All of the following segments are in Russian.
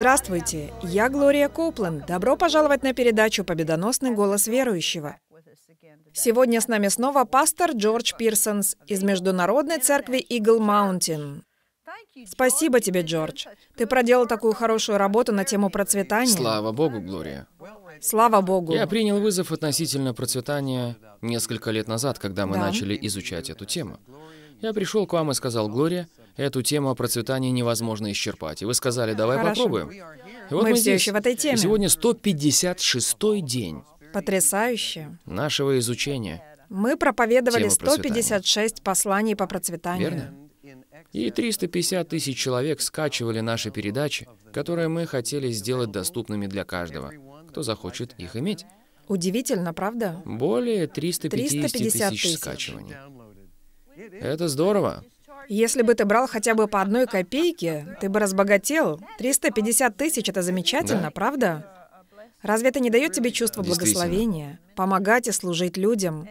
Здравствуйте, я Глория Копланд. Добро пожаловать на передачу «Победоносный голос верующего». Сегодня с нами снова пастор Джордж Пирсонс из Международной церкви Игл Маунтин. Спасибо тебе, Джордж. Ты проделал такую хорошую работу на тему процветания. Слава Богу, Глория. Слава Богу. Я принял вызов относительно процветания несколько лет назад, когда мы да. начали изучать эту тему. Я пришел к вам и сказал, Глория, эту тему о процветании невозможно исчерпать. И вы сказали, давай Хорошо. попробуем. И вот мы, мы все здесь. еще в этой теме. И сегодня 156-й день. Потрясающе. Нашего изучения. Мы проповедовали 156 посланий по процветанию. Верно? И 350 тысяч человек скачивали наши передачи, которые мы хотели сделать доступными для каждого, кто захочет их иметь. Удивительно, правда? Более 350, 350 тысяч скачиваний. Это здорово. Если бы ты брал хотя бы по одной копейке, ты бы разбогател. 350 тысяч — это замечательно, да. правда? Разве это не дает тебе чувство благословения? Помогать и служить людям.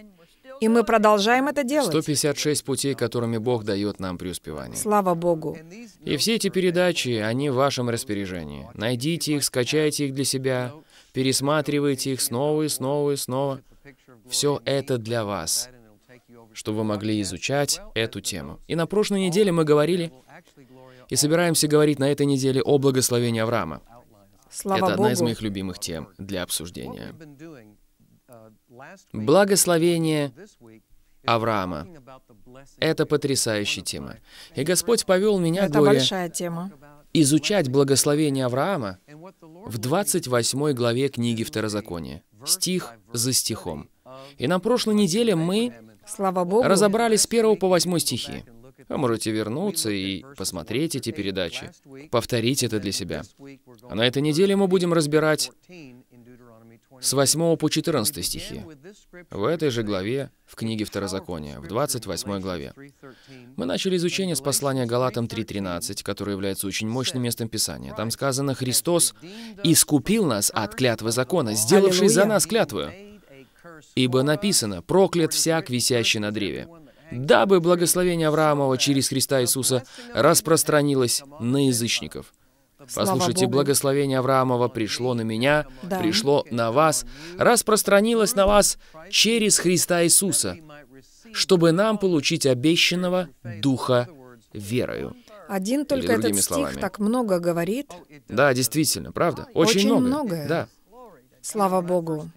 И мы продолжаем это делать. 156 путей, которыми Бог дает нам преуспевание. Слава Богу. И все эти передачи, они в вашем распоряжении. Найдите их, скачайте их для себя, пересматривайте их снова и снова и снова. Все это для вас. Чтобы вы могли изучать эту тему. И на прошлой неделе мы говорили и собираемся говорить на этой неделе о благословении Авраама. Слава Это Богу. одна из моих любимых тем для обсуждения. Uh, благословение Авраама. Это потрясающая тема. И Господь повел меня, Это Глория, большая тема. изучать благословение Авраама в 28 главе книги Второзакония, стих за стихом. И на прошлой неделе мы Слава Богу. Разобрали с 1 по 8 стихи. Вы а можете вернуться и посмотреть эти передачи, повторить это для себя. А на этой неделе мы будем разбирать с 8 по 14 стихи. В этой же главе, в книге Второзакония, в 28 главе. Мы начали изучение с послания Галатам 3.13, которое является очень мощным местом Писания. Там сказано, «Христос искупил нас от клятвы закона, сделавший за нас клятву». Ибо написано, проклят всяк, висящий на древе, дабы благословение Авраамова через Христа Иисуса распространилось на язычников. Послушайте, благословение Авраамова пришло на меня, да. пришло на вас, распространилось на вас через Христа Иисуса, чтобы нам получить обещанного Духа верою. Один только этот стих словами. так много говорит. Да, действительно, правда. Очень, Очень много. многое. Да. Слава Богу.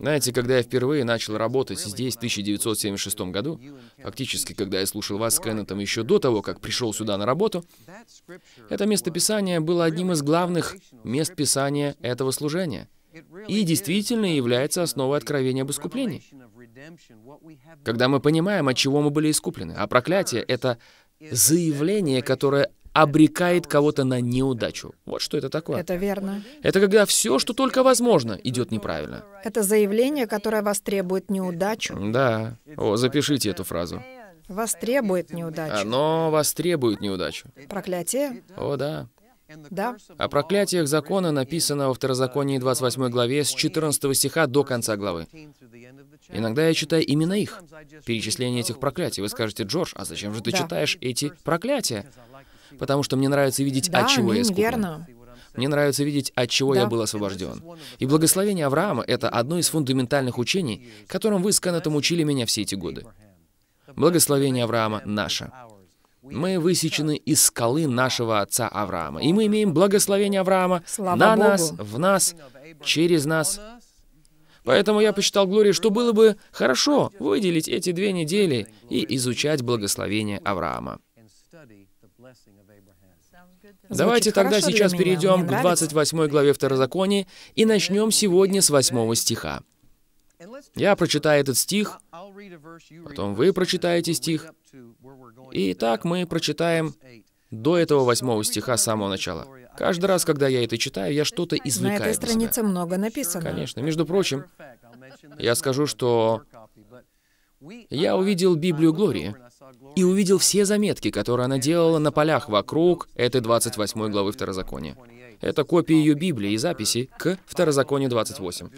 Знаете, когда я впервые начал работать здесь в 1976 году, фактически, когда я слушал вас с Кеннетом еще до того, как пришел сюда на работу, это местописание было одним из главных мест писания этого служения и действительно является основой откровения об искуплении. Когда мы понимаем, от чего мы были искуплены, а проклятие — это заявление, которое обрекает кого-то на неудачу. Вот что это такое. Это верно. Это когда все, что только возможно, идет неправильно. Это заявление, которое вас требует неудачу. Да. О, запишите эту фразу. Вас требует неудачу. Оно вас требует неудачу. Проклятие? О, да. Да. О проклятиях закона написано во Второзаконии 28 главе с 14 стиха до конца главы. Иногда я читаю именно их, перечисление этих проклятий. Вы скажете, Джордж, а зачем же ты да. читаешь эти проклятия? потому что мне нравится видеть, да, от чего я искуплен. верно. Мне нравится видеть, от чего да. я был освобожден. И благословение Авраама — это одно из фундаментальных учений, которым вы с Кеннетом учили меня все эти годы. Благословение Авраама наше. Мы высечены из скалы нашего отца Авраама, и мы имеем благословение Авраама Слава на Богу. нас, в нас, через нас. Поэтому я посчитал, Глория, что было бы хорошо выделить эти две недели и изучать благословение Авраама. Давайте тогда хорошо сейчас перейдем к 28 главе Второзакония и начнем сегодня с 8 стиха. Я прочитаю этот стих, потом вы прочитаете стих, и так мы прочитаем до этого восьмого стиха с самого начала. Каждый раз, когда я это читаю, я что-то извлекаю. На этой странице много написано. Конечно. Между прочим, я скажу, что я увидел Библию Глории, и увидел все заметки, которые она делала на полях вокруг этой 28 главы Второзакония. Это копии ее Библии и записи к Второзаконию 28.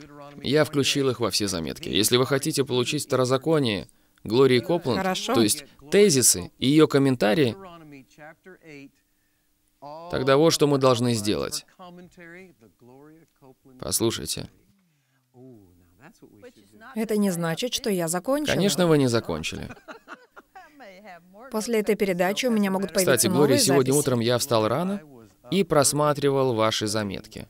Я включил их во все заметки. Если вы хотите получить Второзаконие Глории Копланд, Хорошо. то есть тезисы и ее комментарии, тогда вот что мы должны сделать. Послушайте. Это не значит, что я закончил. Конечно, вы не закончили. После этой передачи у меня могут появиться Кстати, Глория, новые сегодня записи. утром я встал рано и просматривал ваши заметки.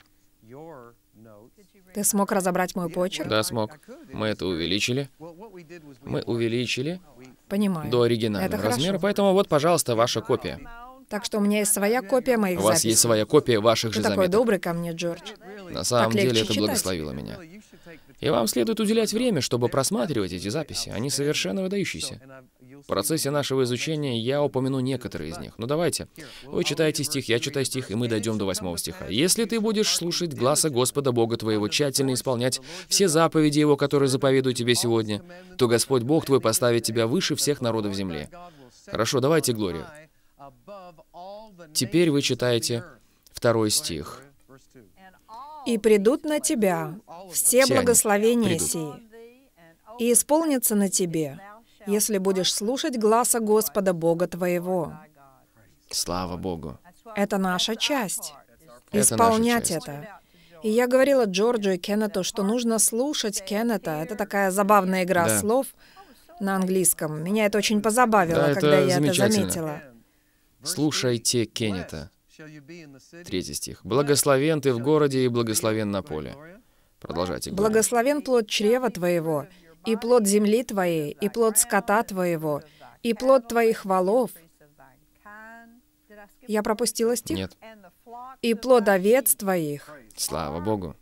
Ты смог разобрать мой почерк? Да, смог. Мы это увеличили. Мы увеличили Понимаю. до оригинального это размера, хорошо. поэтому вот, пожалуйста, ваша копия. Так что у меня есть своя копия моих записей. У вас записей. есть своя копия ваших Ты же такой добрый ко мне, Джордж. На самом деле это читать. благословило меня. И вам следует уделять время, чтобы просматривать эти записи. Они совершенно выдающиеся. В процессе нашего изучения я упомяну некоторые из них. Но ну, давайте. Вы читаете стих, я читаю стих, и мы дойдем до восьмого стиха. «Если ты будешь слушать гласа Господа Бога твоего, тщательно исполнять все заповеди Его, которые заповедую тебе сегодня, то Господь Бог твой поставит тебя выше всех народов земли». Хорошо, давайте, Глория. Теперь вы читаете второй стих. «И придут на тебя все, все благословения сии, и исполнится на тебе, если будешь слушать гласа Господа Бога твоего. Слава Богу. Это наша часть. Это Исполнять наша часть. это. И я говорила Джорджу и Кеннету, что нужно слушать Кеннета. Это такая забавная игра да. слов на английском. Меня это очень позабавило, да, когда это я это заметила. Слушайте Кеннета. Третий стих. «Благословен ты в городе и благословен на поле». Продолжайте. Говорить. «Благословен плод чрева твоего, и плод земли твоей, и плод скота твоего, и плод твоих валов». Я пропустила стих? Нет. «И плод овец твоих». Слава Богу.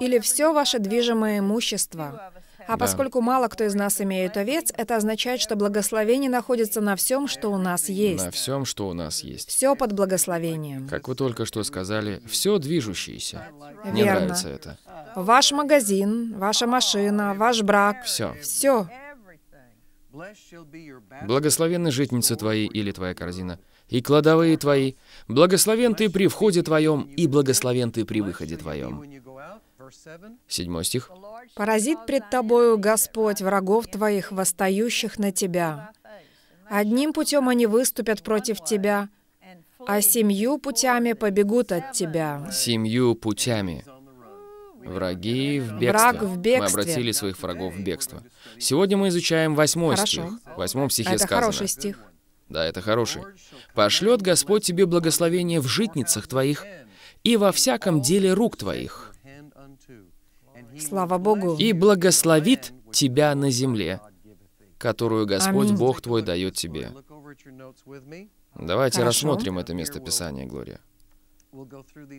Или все ваше движимое имущество. А да. поскольку мало кто из нас имеет овец, это означает, что благословение находится на всем, что у нас есть. На всем, что у нас есть. Все под благословением. Как вы только что сказали, все движущееся. Верно. Мне нравится это. Ваш магазин, ваша машина, ваш брак. Все. Все. Благословенны житницы твои или твоя корзина, и кладовые твои. Благословен ты при входе твоем, и благословен ты при выходе твоем. Седьмой стих. «Поразит пред тобою Господь врагов твоих, восстающих на тебя. Одним путем они выступят против тебя, а семью путями побегут от тебя». Семью путями. Враги в бегстве. Враг в бегстве. Мы обратили своих врагов в бегство. Сегодня мы изучаем восьмой Хорошо. стих. В восьмом стихе Это сказано. хороший стих. Да, это хороший. «Пошлет Господь тебе благословение в житницах твоих и во всяком деле рук твоих». Слава Богу. И благословит тебя на земле, которую Господь Аминь. Бог твой дает тебе. Давайте Хорошо. рассмотрим это место Писания, Глория.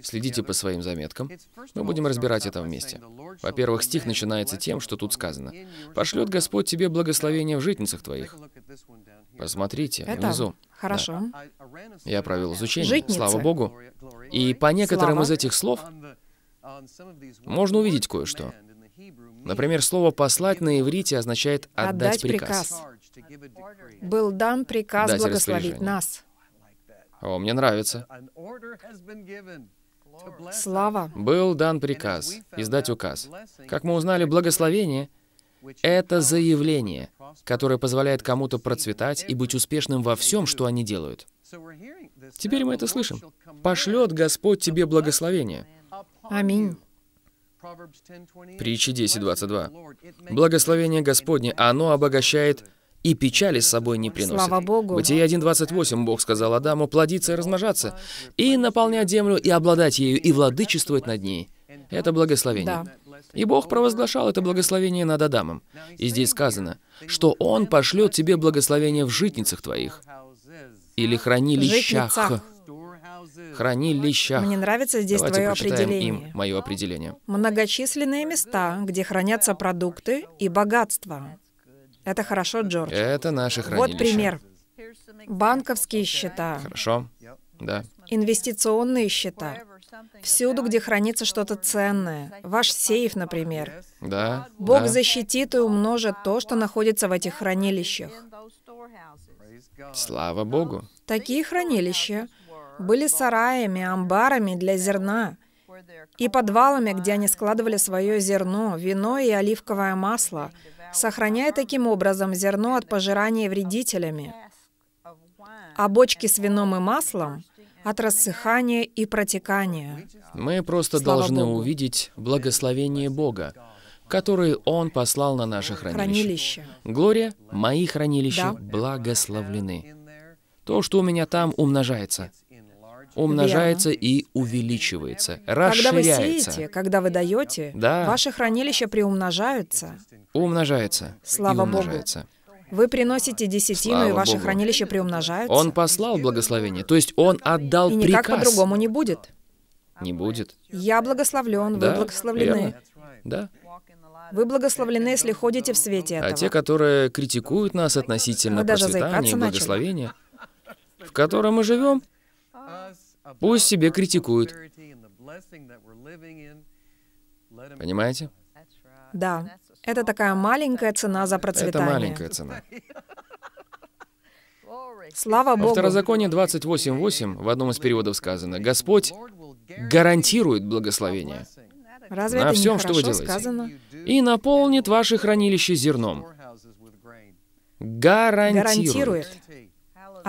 Следите по своим заметкам. Мы будем разбирать это вместе. Во-первых, стих начинается тем, что тут сказано. «Пошлет Господь тебе благословение в житницах твоих». Посмотрите, это? внизу. Хорошо. Да. Я провел изучение, Житницы. слава Богу. И по некоторым слава. из этих слов можно увидеть кое-что. Например, слово «послать» на иврите означает «отдать, отдать приказ. «Был дан приказ Дать благословить нас». О, мне нравится. Слава. Был дан приказ издать указ. Как мы узнали, благословение — это заявление, которое позволяет кому-то процветать и быть успешным во всем, что они делают. Теперь мы это слышим. «Пошлет Господь тебе благословение». Аминь. Притча 10.22. Благословение Господне, оно обогащает и печали с собой не приносит. Слава Богу. Бытие 1.28 Бог сказал Адаму плодиться и размножаться, и наполнять землю, и обладать ею, и владычествовать над ней. Это благословение. Да. И Бог провозглашал это благословение над Адамом. И здесь сказано, что Он пошлет тебе благословение в житницах твоих или хранилищах. Житницах хранилищах. Мне нравится здесь Давайте твое определение. им мое определение. Многочисленные места, где хранятся продукты и богатства. Это хорошо, Джордж. Это наше хранилище. Вот пример. Банковские счета. Хорошо. Да. Инвестиционные счета. Всюду, где хранится что-то ценное. Ваш сейф, например. Да. Бог да. защитит и умножит то, что находится в этих хранилищах. Слава Богу. Такие хранилища были сараями, амбарами для зерна и подвалами, где они складывали свое зерно, вино и оливковое масло, сохраняя таким образом зерно от пожирания вредителями, а бочки с вином и маслом от рассыхания и протекания. Мы просто Слава должны Богу. увидеть благословение Бога, которые Он послал на наше хранилище. хранилище. Глория, мои хранилища да. благословлены. То, что у меня там, умножается умножается Верно. и увеличивается, расширяется. Когда вы сеете, когда вы даете, да. ваше хранилище приумножаются. Умножается. Слава и умножается. Богу. Вы приносите десятину, Слава и ваше Богу. хранилище приумножается. Он послал благословение, то есть Он отдал и приказ. И никак по-другому не будет. Не будет. Я благословлен, да, вы благословлены. Верно. Да. Вы благословлены, если ходите в свете а этого. А те, которые критикуют нас относительно Мы процветания и благословения, начали. в котором мы живем, Пусть себе критикуют. Понимаете? Да. Это такая маленькая цена за процветание. Это маленькая цена. Слава Богу. Во Второзаконии 28.8 в одном из переводов сказано, «Господь гарантирует благословение Разве на всем, что вы делаете, сказано? и наполнит ваши хранилища зерном». Гарантирует. гарантирует.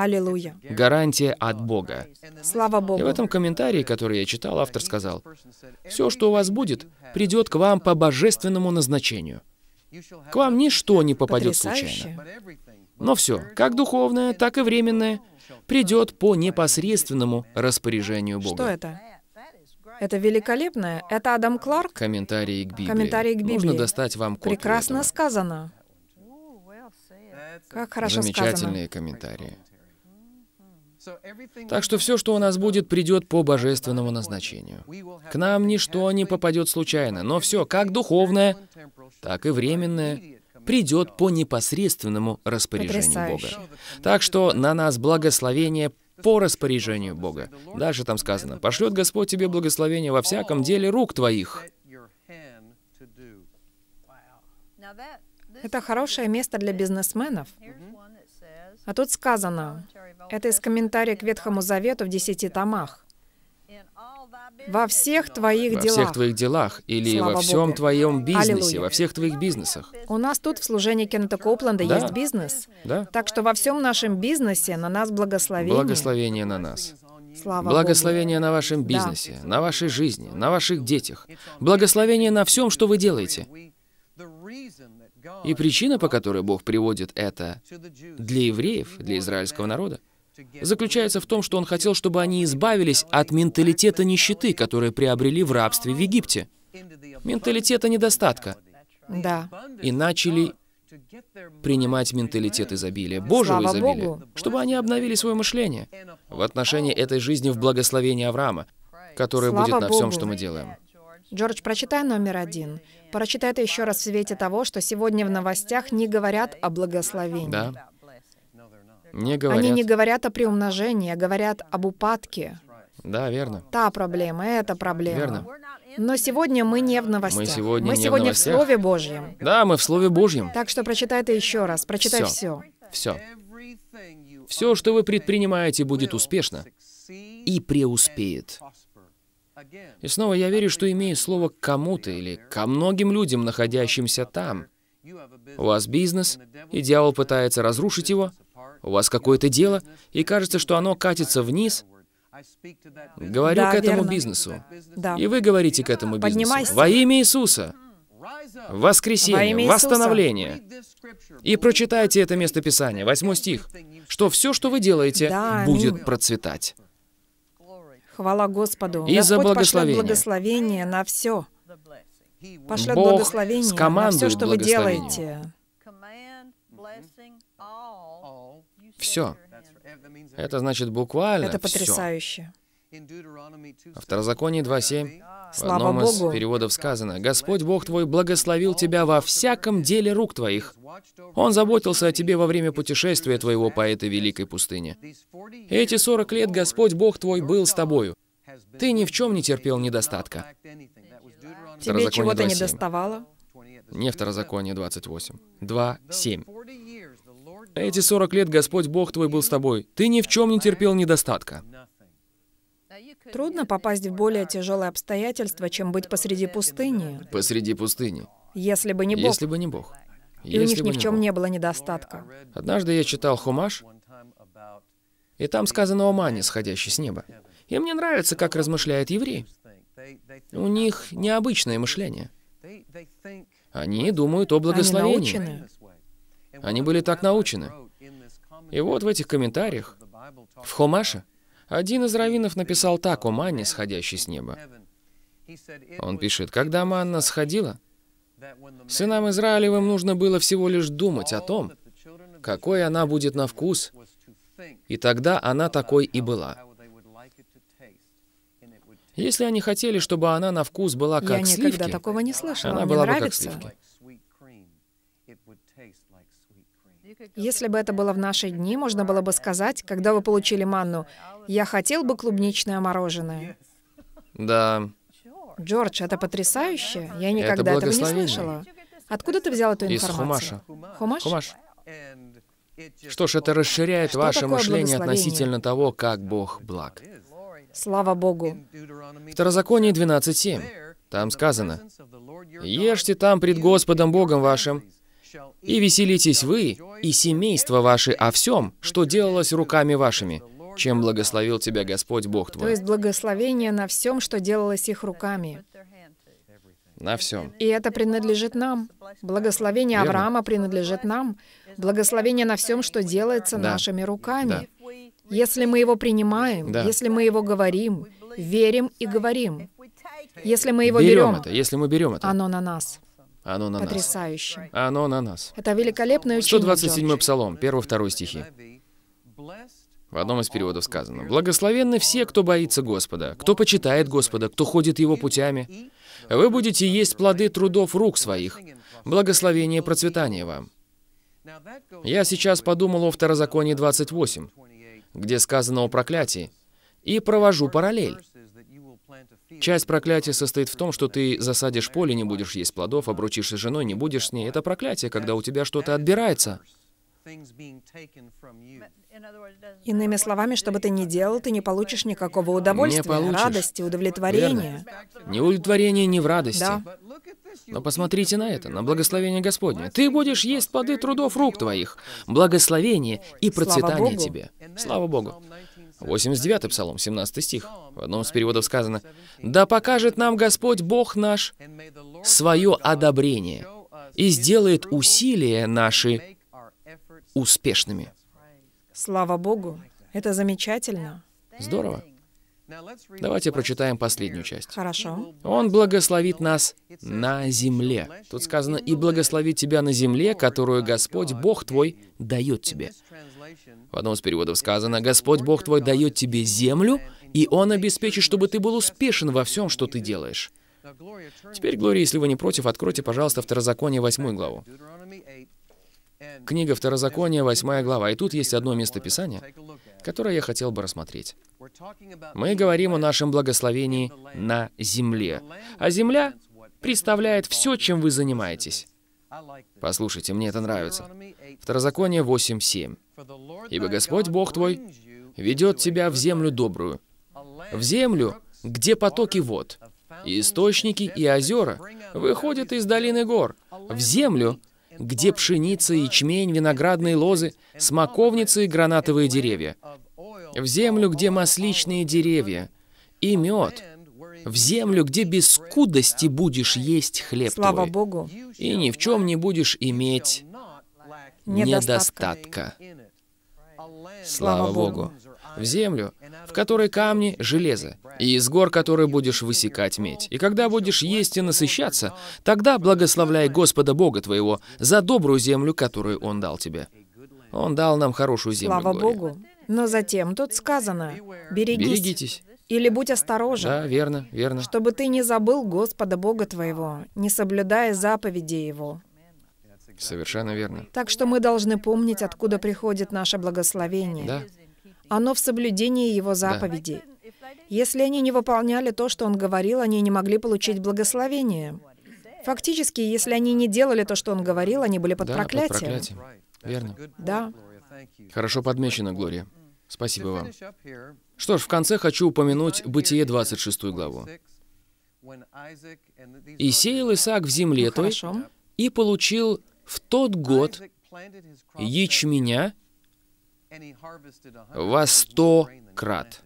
Аллилуйя. Гарантия от Бога. Слава Богу. И в этом комментарии, который я читал, автор сказал, «Все, что у вас будет, придет к вам по божественному назначению. К вам ничто не попадет случайно. Но все, как духовное, так и временное, придет по непосредственному распоряжению Бога». Что это? Это великолепное. Это Адам Кларк? Комментарии к Библии. Комментарии к Библии. Нужно достать вам Прекрасно этого. сказано. Как хорошо Замечательные сказано. комментарии. Так что все, что у нас будет, придет по божественному назначению. К нам ничто не попадет случайно, но все, как духовное, так и временное, придет по непосредственному распоряжению Потрясающе. Бога. Так что на нас благословение по распоряжению Бога. Дальше там сказано, «Пошлет Господь тебе благословение во всяком деле рук твоих». Это хорошее место для бизнесменов. А тут сказано, это из комментария к Ветхому Завету в десяти томах. Во всех твоих во делах. Во всех твоих делах. Или Слава во всем Богу. твоем бизнесе, Аллилуйя. во всех твоих бизнесах. У нас тут в служении Кеннета Копленда да. есть бизнес. Да. Так что во всем нашем бизнесе на нас благословение. Благословение на нас. Слава благословение Богу. на вашем бизнесе, да. на вашей жизни, на ваших детях. Благословение на всем, что вы делаете. И причина, по которой Бог приводит это для евреев, для израильского народа, заключается в том, что Он хотел, чтобы они избавились от менталитета нищеты, который приобрели в рабстве в Египте. Менталитета недостатка. Да. И начали принимать менталитет изобилия, Божьего Слава изобилия, Богу. чтобы они обновили свое мышление в отношении этой жизни в благословении Авраама, которое Слава будет на Богу. всем, что мы делаем. Джордж, прочитай номер один. Прочитай это еще раз в свете того, что сегодня в новостях не говорят о благословении. Да. Не говорят. Они не говорят о приумножении, а говорят об упадке. Да, верно. Та проблема, эта проблема. Верно. Но сегодня мы не в новостях. Мы сегодня, мы не сегодня в, новостях. в Слове Божьем. Да, мы в Слове Божьем. Так что прочитай это еще раз. Прочитай все. Все. Все, что вы предпринимаете, будет успешно и преуспеет. И снова я верю, что имея слово к кому-то или ко многим людям, находящимся там, у вас бизнес, и дьявол пытается разрушить его, у вас какое-то дело, и кажется, что оно катится вниз, говорю да, к этому верно. бизнесу. Да. И вы говорите к этому бизнесу. Поднимайся. Во имя Иисуса. Воскресение, Во имя восстановление. И прочитайте это местописание, 8 стих, что все, что вы делаете, да, будет процветать. Хвала Господу. И за благословение. благословение на все. Пошлет Бог благословение на все, что вы делаете. Все. Это значит буквально Это потрясающе. Все. А в 2.7 Слава Богу. В одном из переводов сказано, «Господь Бог твой благословил тебя во всяком деле рук твоих». Он заботился о тебе во время путешествия твоего по этой великой пустыне. Эти 40 лет Господь Бог твой был с тобою. Ты ни в чем не терпел недостатка. Тебе чего-то не доставало? Не второзаконие 28. 2, 7. Эти 40 лет Господь Бог твой был с тобой. Ты ни в чем не терпел недостатка. Трудно попасть в более тяжелые обстоятельства, чем быть посреди пустыни. Посреди пустыни. Если бы не Бог. Если бы не Бог. И Если у них ни в чем Бог. не было недостатка. Однажды я читал Хумаш, и там сказано о мане, сходящей с неба. И мне нравится, как размышляет еврей. У них необычное мышление. Они думают о благословении. Они, научены. Они были так научены. И вот в этих комментариях, в Хумаше. Один из раввинов написал так о манне, сходящей с неба. Он пишет, когда манна сходила, сынам Израилевым нужно было всего лишь думать о том, какой она будет на вкус, и тогда она такой и была. Если они хотели, чтобы она на вкус была как сливки, она была бы как сливки. Если бы это было в наши дни, можно было бы сказать, когда вы получили манну, «Я хотел бы клубничное мороженое». Да. Джордж, это потрясающе. Я никогда это этого не слышала. Откуда ты взял эту информацию? Из Хумаша. Хумаш? Хумаш. Что ж, это расширяет Что ваше мышление относительно того, как Бог благ. Слава Богу. Второзаконие 12.7. Там сказано, «Ешьте там пред Господом Богом вашим, и веселитесь вы и семейство ваше о всем, что делалось руками вашими, чем благословил тебя Господь Бог твой. То есть благословение на всем, что делалось их руками. На всем. И это принадлежит нам. Благословение Верно. Авраама принадлежит нам. Благословение на всем, что делается да. нашими руками. Да. Если мы его принимаем, да. если мы его говорим, верим и говорим. Если мы его берем, берем это, если мы берем это, оно на нас. А оно на Потрясающе. нас. Оно на нас. Это великолепное учение. 127-й Псалом, 1-2 стихи. В одном из переводов сказано, «Благословенны все, кто боится Господа, кто почитает Господа, кто ходит Его путями. Вы будете есть плоды трудов рук своих. Благословение и процветание вам». Я сейчас подумал о Второзаконии 28, где сказано о проклятии, и провожу параллель. Часть проклятия состоит в том, что ты засадишь поле, не будешь есть плодов, обручишься женой, не будешь с ней. Это проклятие, когда у тебя что-то отбирается. Иными словами, что бы ты ни делал, ты не получишь никакого удовольствия, не получишь. радости, удовлетворения. Верно. Ни удовлетворения, ни в радости. Да. Но посмотрите на это, на благословение Господне. Ты будешь есть плоды трудов рук твоих. Благословение и процветание Слава тебе. Слава Богу. 89 Псалом, 17 стих. В одном из переводов сказано, «Да покажет нам Господь Бог наш свое одобрение и сделает усилия наши успешными». Слава Богу! Это замечательно. Здорово. Давайте прочитаем последнюю часть. Хорошо. Он благословит нас на земле. Тут сказано, и благословит тебя на земле, которую Господь, Бог твой, дает тебе. В одном из переводов сказано, «Господь Бог твой дает тебе землю, и Он обеспечит, чтобы ты был успешен во всем, что ты делаешь». Теперь, Глория, если вы не против, откройте, пожалуйста, Второзаконие 8 главу. Книга Второзакония, 8 глава. И тут есть одно местописание, которое я хотел бы рассмотреть. Мы говорим о нашем благословении на земле. А земля представляет все, чем вы занимаетесь. Послушайте, мне это нравится. Второзаконие 8.7. Ибо Господь Бог твой ведет тебя в землю добрую, в землю, где потоки вод, и источники и озера выходят из долины гор, в землю, где пшеница, ячмень, виноградные лозы, смоковницы и гранатовые деревья, в землю, где масличные деревья и мед, в землю, где без скудости будешь есть хлеб Слава твой, Богу. и ни в чем не будешь иметь недостатка. недостатка. Слава Богу! В землю, в которой камни — железо, и из гор которой будешь высекать медь. И когда будешь есть и насыщаться, тогда благословляй Господа Бога твоего за добрую землю, которую Он дал тебе. Он дал нам хорошую землю. Слава горе. Богу! Но затем тут сказано, берегись. Берегитесь. Или будь осторожен. Да, верно, верно. Чтобы ты не забыл Господа Бога твоего, не соблюдая заповеди Его, Совершенно верно. Так что мы должны помнить, откуда приходит наше благословение. Да. Оно в соблюдении Его заповедей. Да. Если они не выполняли то, что Он говорил, они не могли получить благословение. Фактически, если они не делали то, что Он говорил, они были под да, проклятием. Под проклятием. Верно. Да. Хорошо подмечено, Глория. Спасибо вам. Что ж, в конце хочу упомянуть Бытие 26 главу. «И сеял Исаак в земле ну, той, и получил в тот год ячменя во сто крат.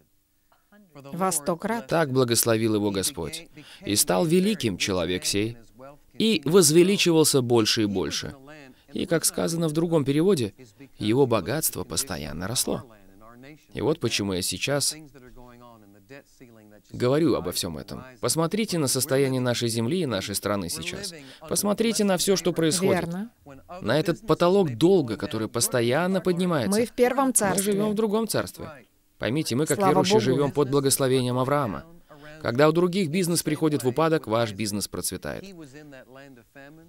Во сто крат. Так благословил его Господь. И стал великим человек сей, и возвеличивался больше и больше. И, как сказано в другом переводе, его богатство постоянно росло. И вот почему я сейчас говорю обо всем этом. Посмотрите на состояние нашей Земли и нашей страны сейчас. Посмотрите на все, что происходит. Верно. На этот потолок долга, который постоянно поднимается. Мы в первом царстве. Мы живем в другом царстве. Поймите, мы, как Слава верующие, Богу. живем под благословением Авраама. Когда у других бизнес приходит в упадок, ваш бизнес процветает.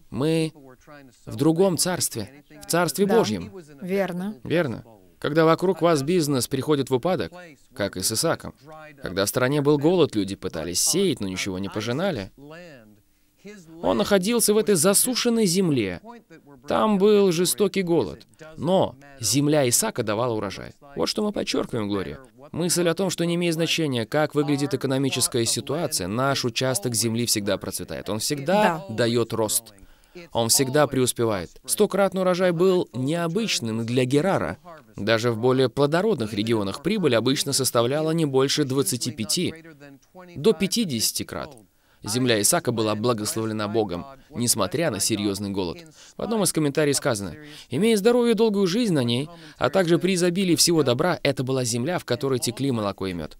Мы в другом царстве, в Царстве да. Божьем. Верно. Верно. Когда вокруг вас бизнес приходит в упадок, как и с Исаком, когда в стране был голод, люди пытались сеять, но ничего не пожинали, он находился в этой засушенной земле. Там был жестокий голод. Но земля Исака давала урожай. Вот что мы подчеркиваем, Глория. Мысль о том, что не имеет значения, как выглядит экономическая ситуация, наш участок земли всегда процветает. Он всегда да. дает рост. Он всегда преуспевает. Стократный урожай был необычным для Герара. Даже в более плодородных регионах прибыль обычно составляла не больше 25, до 50 крат. Земля Исака была благословлена Богом, несмотря на серьезный голод. В одном из комментариев сказано, «Имея здоровье и долгую жизнь на ней, а также при изобилии всего добра, это была земля, в которой текли молоко и мед».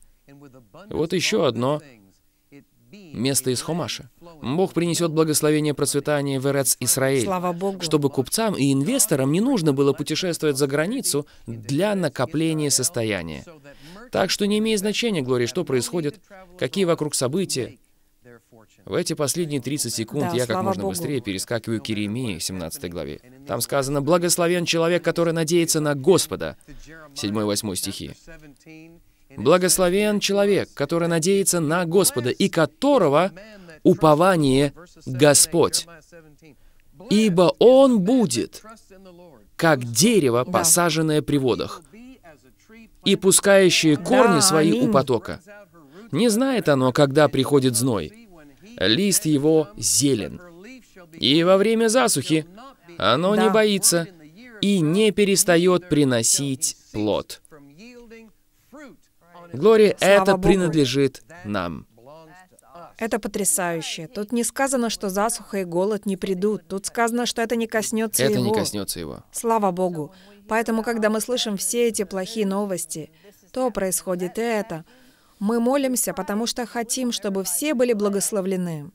Вот еще одно место из Хомаша. Бог принесет благословение процветания в Эрец Исраиль, Слава Богу. чтобы купцам и инвесторам не нужно было путешествовать за границу для накопления состояния. Так что не имеет значения, Глория, что происходит, какие вокруг события, в эти последние 30 секунд да, я как можно Богу. быстрее перескакиваю к Иеремии, 17 главе. Там сказано «Благословен человек, который надеется на Господа». 7-8 стихи. Благословен человек, который надеется на Господа и которого упование Господь. Ибо он будет, как дерево, посаженное при водах, и пускающее корни свои у потока. Не знает оно, когда приходит зной. Лист его зелен. И во время засухи оно не боится и не перестает приносить плод. Глория, Слава это Богу. принадлежит нам. Это потрясающе. Тут не сказано, что засуха и голод не придут. Тут сказано, что это не коснется это его. Это не коснется его. Слава Богу. Поэтому, когда мы слышим все эти плохие новости, то происходит и это. Мы молимся, потому что хотим, чтобы все были благословлены.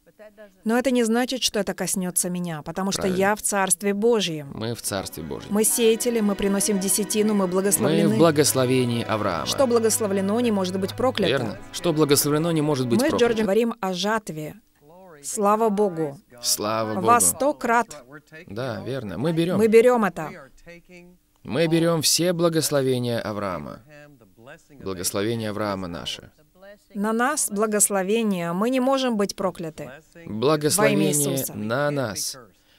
Но это не значит, что это коснется меня, потому Правильно. что я в Царстве Божьем. Мы в Царстве Божьем. Мы сеятели, мы приносим десятину, мы благословлены. Мы в благословении Авраама. Что благословлено, не может быть проклято. Верно. Что благословлено, не может быть мы проклято. Мы с Джорджем говорим о жатве. Слава Богу. Слава Богу. Во сто крат. Да, верно. Мы берем. Мы берем это. Мы берем все благословения Авраама. Благословение Авраама наше. На нас благословение, мы не можем быть прокляты. Благословение на нас.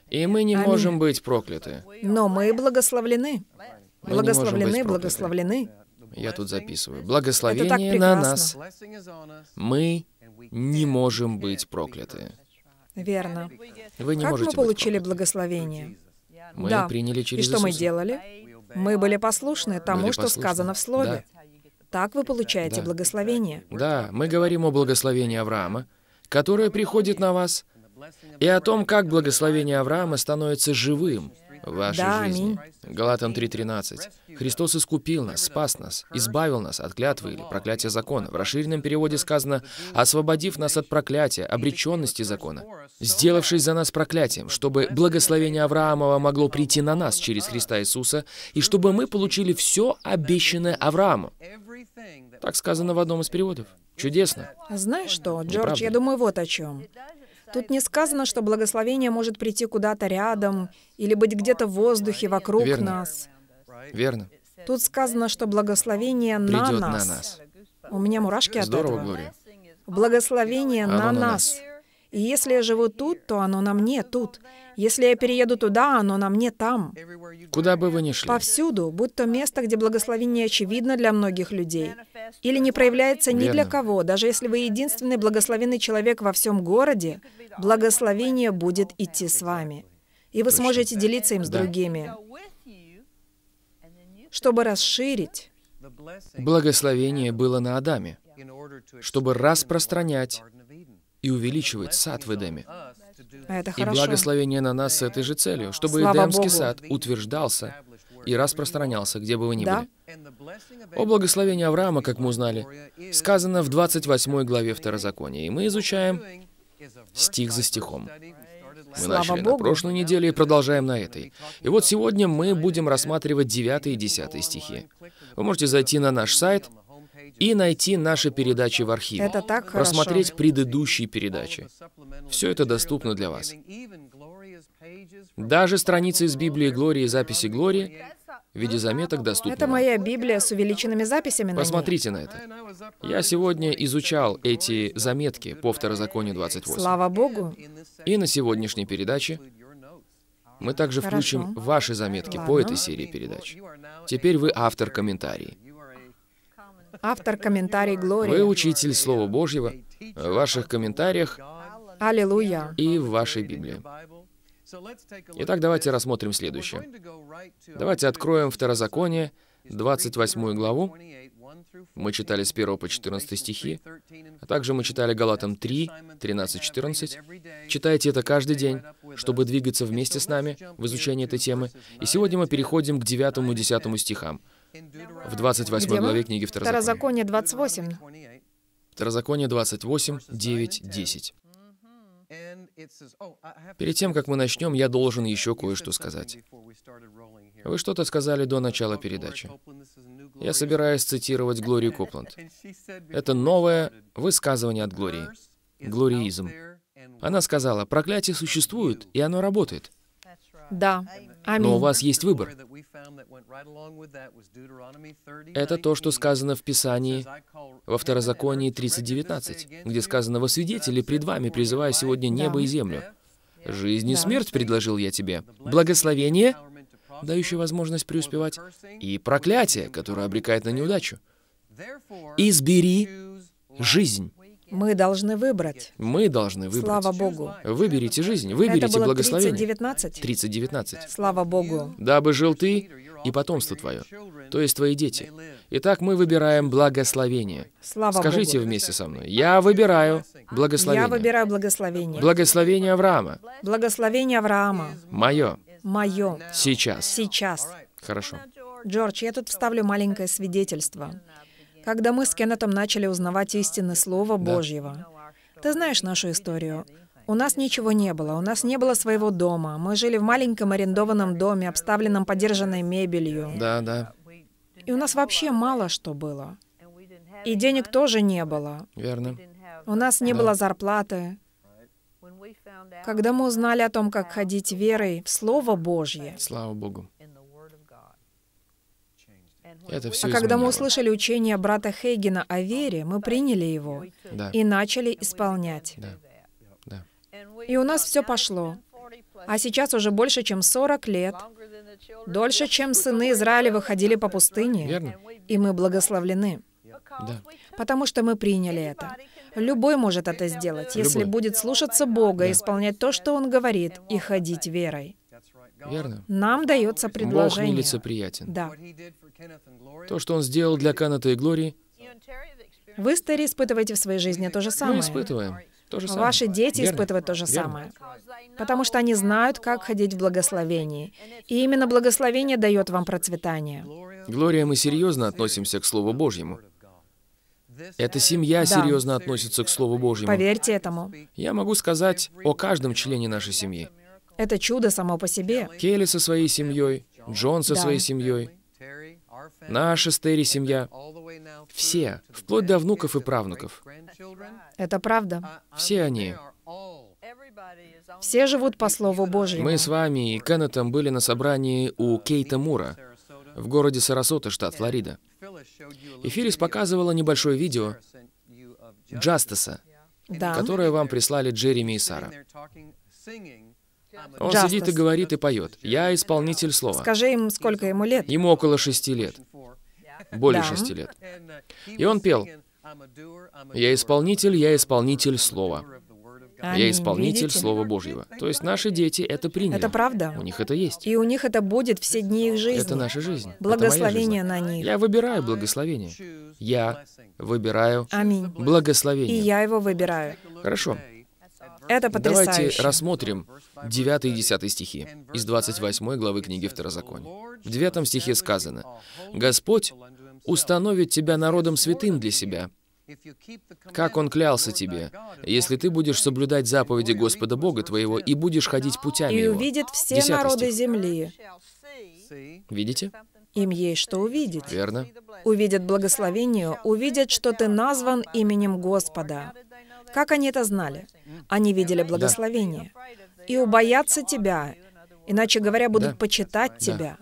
И мы не Аминь. можем быть прокляты. Но мы благословлены. Мы благословлены, благословлены. Я тут записываю. Благословение на нас. Мы не можем быть прокляты. Верно. Вы не как можете мы получили быть благословение? Мы да. приняли через И что Иисуса. мы делали? Мы были послушны тому, были что послушны. сказано в Слове. Да. Так вы получаете да. благословение. Да, мы говорим о благословении Авраама, которое приходит на вас, и о том, как благословение Авраама становится живым в вашей да, жизни. Галатам 3.13. Христос искупил нас, спас нас, избавил нас от клятвы или проклятия закона. В расширенном переводе сказано «освободив нас от проклятия, обреченности закона, сделавшись за нас проклятием, чтобы благословение Авраамова могло прийти на нас через Христа Иисуса, и чтобы мы получили все обещанное Аврааму». Так сказано в одном из переводов. Чудесно. А знаешь что, Джордж, я думаю вот о чем. Тут не сказано, что благословение может прийти куда-то рядом или быть где-то в воздухе вокруг Верно. нас. Верно. Тут сказано, что благословение Придет на нас. на нас. У меня мурашки Здорово, от этого. Здорово, Глория. Благословение Оно на нас. нас. И если я живу тут, то оно на мне тут. Если я перееду туда, оно на мне там. Куда бы вы ни шли. Повсюду, будь то место, где благословение очевидно для многих людей. Или не проявляется ни Верно. для кого, даже если вы единственный благословенный человек во всем городе, благословение будет идти с вами. И вы Точно. сможете делиться им с да. другими. Чтобы расширить. Благословение было на Адаме, чтобы распространять и увеличивает сад в Эдеме. А это И благословение на нас с этой же целью, чтобы Слава Эдемский Богу. сад утверждался и распространялся, где бы вы ни да? были. О благословении Авраама, как мы узнали, сказано в 28 главе Второзакония, и мы изучаем стих за стихом. Мы Слава начали Богу. на прошлой неделе и продолжаем на этой. И вот сегодня мы будем рассматривать 9 и 10 стихи. Вы можете зайти на наш сайт и найти наши передачи в архиве. Это так Просмотреть предыдущие передачи. Все это доступно для вас. Даже страницы из Библии Глории и записи Глории в виде заметок доступны. Это моя Библия с увеличенными записями. Посмотрите на, ней. на это. Я сегодня изучал эти заметки по Второзаконию 28. Слава Богу. И на сегодняшней передаче мы также Хорошо. включим ваши заметки Ладно. по этой серии передач. Теперь вы автор комментарий. Автор комментарий Глории. Вы учитель Слова Божьего в ваших комментариях Аллилуйя. и в вашей Библии. Итак, давайте рассмотрим следующее. Давайте откроем Второзаконие, 28 главу. Мы читали с 1 по 14 стихи, а также мы читали Галатам 3, 13-14. Читайте это каждый день, чтобы двигаться вместе с нами в изучении этой темы. И сегодня мы переходим к 9-10 стихам в 28 главе книги Второзакония. Второзаконие 28. Второзаконие 28, 9, 10. Перед тем, как мы начнем, я должен еще кое-что сказать. Вы что-то сказали до начала передачи. Я собираюсь цитировать Глорию Копланд. Это новое высказывание от Глории. Глориизм. Она сказала, проклятие существует, и оно работает. Да. Но у вас есть выбор. Это то, что сказано в Писании во Второзаконии 30.19, где сказано «Во свидетели пред вами призываю сегодня небо и землю». «Жизнь и смерть предложил я тебе». Благословение, дающее возможность преуспевать, и проклятие, которое обрекает на неудачу. «Избери жизнь». Мы должны выбрать. Мы должны выбрать. Слава Богу. Выберите жизнь, выберите Это было благословение. 30-19? 30-19. Слава Богу. Дабы жил ты и потомство твое, то есть твои дети. Итак, мы выбираем благословение. Слава Скажите Богу. вместе со мной. Я выбираю благословение. Я выбираю благословение. Благословение Авраама. Благословение Авраама. Мое. Мое. Сейчас. Сейчас. Хорошо. Джордж, я тут вставлю маленькое свидетельство когда мы с Кеннетом начали узнавать истины Слова да. Божьего. Ты знаешь нашу историю. У нас ничего не было, у нас не было своего дома. Мы жили в маленьком арендованном доме, обставленном подержанной мебелью. Да, да. И у нас вообще мало что было. И денег тоже не было. Верно. У нас не да. было зарплаты. Когда мы узнали о том, как ходить верой в Слово Божье. Слава Богу. Это все а когда мы услышали учение брата Хейгена о вере, мы приняли его да. и начали исполнять. Да. Да. И у нас все пошло. А сейчас уже больше, чем 40 лет, дольше, чем сыны Израиля выходили по пустыне. Верно. И мы благословлены. Да. Потому что мы приняли это. Любой может это сделать, Любой. если будет слушаться Бога, да. исполнять то, что Он говорит, и ходить верой. Верно. Нам дается предложение. Бог милицеприятен. Да. То, что он сделал для Каната и Глории, вы, стари, испытываете в своей жизни то же самое. Мы испытываем. То же самое. Ваши дети Верно. испытывают то же Верно. самое. Потому что они знают, как ходить в благословении. И именно благословение дает вам процветание. Глория, мы серьезно относимся к Слову Божьему. Эта семья да. серьезно относится к Слову Божьему. Поверьте этому. Я могу сказать о каждом члене нашей семьи. Это чудо само по себе. Келли со своей семьей, Джон со да. своей семьей, наша Стери семья, все, вплоть до внуков и правнуков. Это правда. Все они. Все живут по Слову Божьему. Мы с вами и Кеннетом были на собрании у Кейта Мура в городе Сарасота, штат Флорида. И Филлис показывала небольшое видео Джастаса, да. которое вам прислали Джереми и Сара. Он Justice. сидит и говорит и поет. Я исполнитель слова. Скажи им, сколько ему лет. Ему около шести лет. Более да. шести лет. И он пел. Я исполнитель, я исполнитель слова. Я исполнитель Слова Божьего. То есть наши дети это приняли. Это правда. У них это есть. И у них это будет все дни их жизни. Это наша жизнь. Благословение жизнь. на них. Я выбираю благословение. Я выбираю Аминь. благословение. И я его выбираю. Хорошо. Это потрясающе. Давайте рассмотрим 9 и 10 стихи из 28 главы книги Второзакония. В 9 стихе сказано, «Господь установит тебя народом святым для себя, как Он клялся тебе, если ты будешь соблюдать заповеди Господа Бога твоего и будешь ходить путями И его. увидит все народы стих. земли. Видите? Им есть что увидеть. Верно. Увидят благословение, увидят, что ты назван именем Господа. Как они это знали? Они видели благословение. И убоятся тебя, иначе говоря, будут да. почитать да. тебя.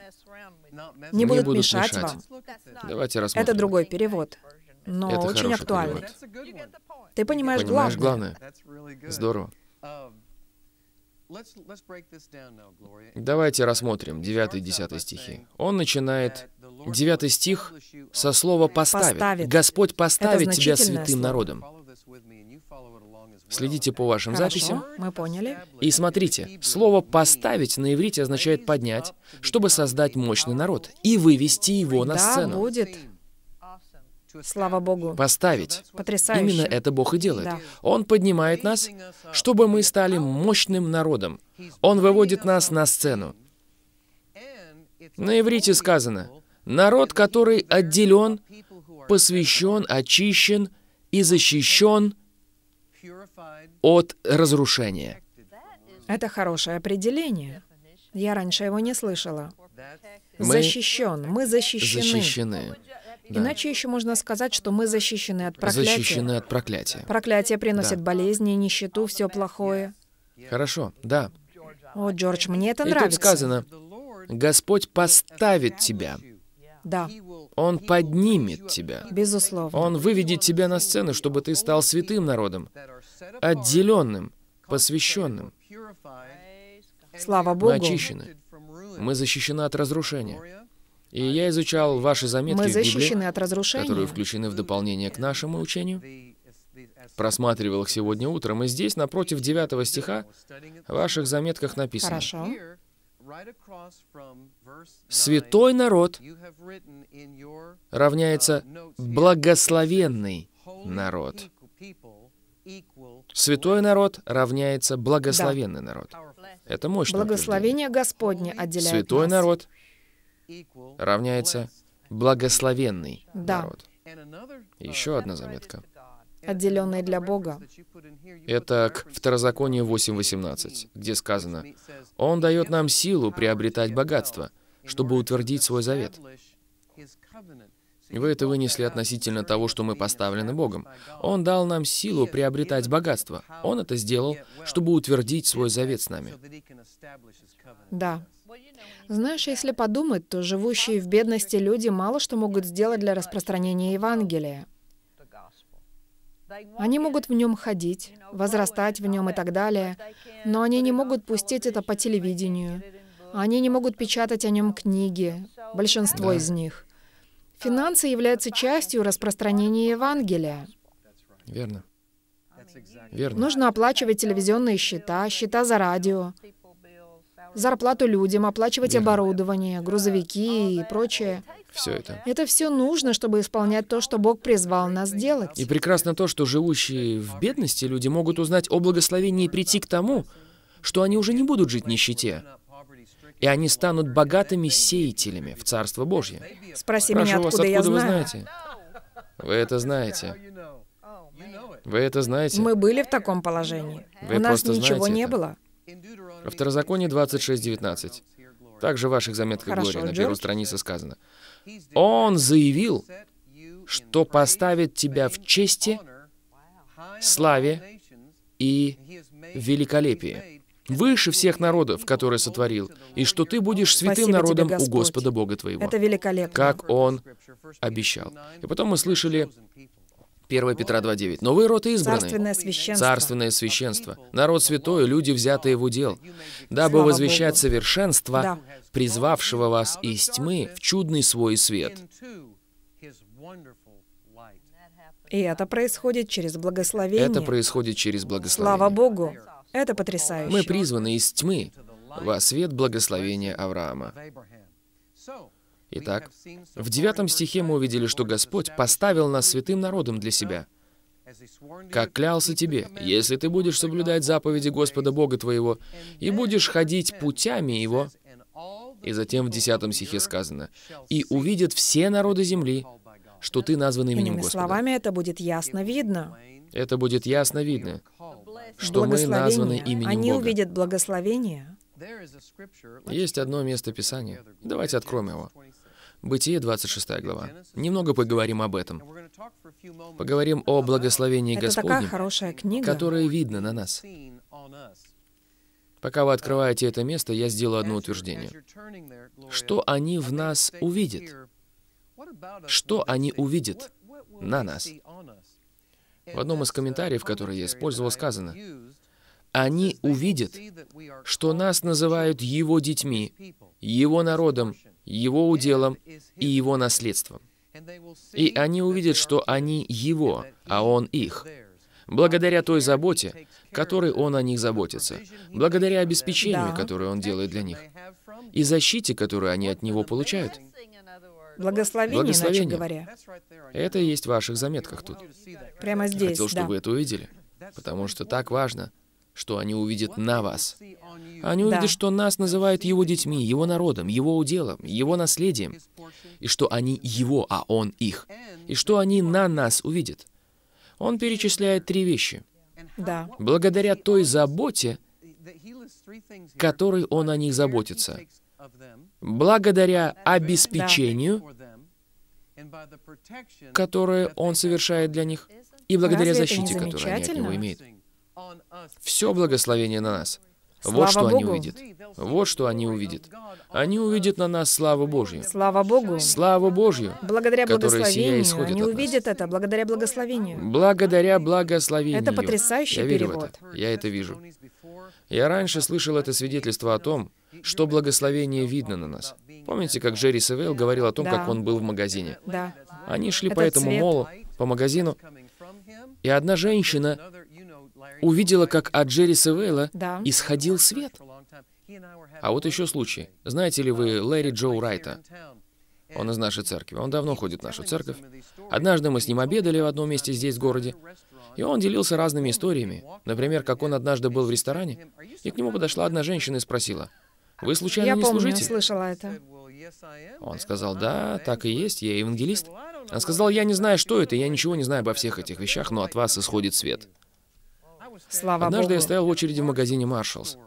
Не, не будут, мешать, мешать вам. Давайте рассмотрим. Это другой перевод, но это очень актуальный. Перевод. Ты понимаешь, понимаешь главное. главное. Здорово. Давайте рассмотрим 9 и 10 стихи. Он начинает 9 стих со слова «поставит». «Поставит». «Господь поставит тебя святым слово. народом». Следите по вашим Хорошо, записям. Мы поняли. И смотрите, слово «поставить» на иврите означает «поднять», чтобы создать мощный народ и вывести его на сцену. Да, будет. Слава Богу. Поставить. Потрясающе. Именно это Бог и делает. Да. Он поднимает нас, чтобы мы стали мощным народом. Он выводит нас на сцену. На иврите сказано, народ, который отделен, посвящен, очищен, и защищен от разрушения. Это хорошее определение. Я раньше его не слышала. Мы защищен. Мы защищены. Защищены. Да. Иначе еще можно сказать, что мы защищены от проклятия. Защищены от проклятия. Проклятие приносит да. болезни, нищету, все плохое. Хорошо, да. О, Джордж, мне это и нравится. Тут сказано, Господь поставит тебя да. Он поднимет тебя. Безусловно. Он выведет тебя на сцену, чтобы ты стал святым народом, отделенным, посвященным. Слава Богу. Начищены. Мы защищены от разрушения. И я изучал ваши заметки Мы защищены Библии, от разрушения. которые включены в дополнение к нашему учению. Просматривал их сегодня утром, и здесь, напротив 9 стиха, в ваших заметках написано. Хорошо. Святой народ равняется благословенный народ. Святой народ равняется благословенный народ. Это мощно. Благословение Господне отделяет Святой нас. народ равняется благословенный да. народ. Uh, Еще одна заметка отделенные для Бога. Это к Второзаконию 8.18, где сказано, «Он дает нам силу приобретать богатство, чтобы утвердить свой завет». Вы это вынесли относительно того, что мы поставлены Богом. Он дал нам силу приобретать богатство. Он это сделал, чтобы утвердить свой завет с нами. Да. Знаешь, если подумать, то живущие в бедности люди мало что могут сделать для распространения Евангелия. Они могут в нем ходить, возрастать в нем и так далее, но они не могут пустить это по телевидению. Они не могут печатать о нем книги, большинство да. из них. Финансы являются частью распространения Евангелия. Верно. Верно. Нужно оплачивать телевизионные счета, счета за радио зарплату людям, оплачивать Верно. оборудование, грузовики и прочее. Все это. Это все нужно, чтобы исполнять то, что Бог призвал нас делать. И прекрасно то, что живущие в бедности люди могут узнать о благословении и прийти к тому, что они уже не будут жить в нищете, и они станут богатыми сеятелями в Царство Божье. Спроси Прошу меня, откуда, вас, откуда я вы знаю. знаете? Вы это знаете. Вы это знаете. Мы были в таком положении. Вы У нас ничего не это. было. Во Второзаконии 26.19. Также в ваших заметках Хорошо, Глория, на первой странице сказано. Он заявил, что поставит тебя в чести, славе и великолепии, выше всех народов, которые сотворил, и что ты будешь святым Спасибо народом тебе, у Господа Бога твоего. Это великолепно. Как Он обещал. И потом мы слышали 1 Петра 2.9. Но вы род избранный. Царственное священство. Царственное священство. Народ святой, люди, взятые в удел. Дабы Слава возвещать Богу. совершенство, да. призвавшего вас из тьмы в чудный свой свет. И это происходит через благословение. Это происходит через благословение. Слава Богу. Это потрясающе. Мы призваны из тьмы во свет благословения Авраама. Итак, в девятом стихе мы увидели, что Господь поставил нас святым народом для себя, как клялся тебе, если ты будешь соблюдать заповеди Господа Бога твоего и будешь ходить путями Его, и затем в десятом стихе сказано, «И увидят все народы земли, что ты назван именем Иными Господа». словами, это будет ясно видно. Это будет ясно видно, что мы названы именем Они Бога. увидят благословение. Есть одно место Писания. Давайте откроем его. Бытие, 26 глава. Немного поговорим об этом. Поговорим о благословении Это Господнем, хорошая книга. которое видно на нас. Пока вы открываете это место, я сделаю одно утверждение. Что они в нас увидят? Что они увидят на нас? В одном из комментариев, который я использовал, сказано, «Они увидят, что нас называют Его детьми, Его народом, его уделом и его наследством. И они увидят, что они его, а он их. Благодаря той заботе, которой он о них заботится. Благодаря обеспечению, да. которое он делает для них. И защите, которую они от него получают. Благословение, Благословение. говоря. Это и есть в ваших заметках тут. Прямо здесь, Хотел, чтобы да. вы это увидели. Потому что так важно — что они увидят на вас. Они увидят, что нас называют его детьми, его народом, его уделом, его наследием, и что они его, а он их, и что они на нас увидят. Он перечисляет три вещи. Да. Благодаря той заботе, которой он о них заботится. Благодаря обеспечению, которое он совершает для них, и благодаря защите, которую они от него имеют. Все благословение на нас. Слава вот что Богу. они увидят. Вот что они увидят. Они увидят на нас славу Божью. Слава Богу. Славу Божью. Благодаря благословению. Исходит они увидят нас. это благодаря благословению. Благодаря благословению. Это потрясающий Я перевод. Верю в это. Я это вижу. Я раньше слышал это свидетельство о том, что благословение видно на нас. Помните, как Джерри Севел говорил о том, да. как он был в магазине? Да. Они шли Этот по этому цвет. молу, по магазину, и одна женщина увидела, как от Джерриса Вейла да. исходил свет. А вот еще случай. Знаете ли вы Лэри Джо Райта? Он из нашей церкви. Он давно ходит в нашу церковь. Однажды мы с ним обедали в одном месте здесь, в городе. И он делился разными историями. Например, как он однажды был в ресторане, и к нему подошла одна женщина и спросила, «Вы случайно я не помню, служите?» Я слышала это. Он сказал, «Да, так и есть, я евангелист». Он сказал, «Я не знаю, что это, я ничего не знаю обо всех этих вещах, но от вас исходит свет». Слава Однажды Богу. я стоял в очереди в магазине Marshalls.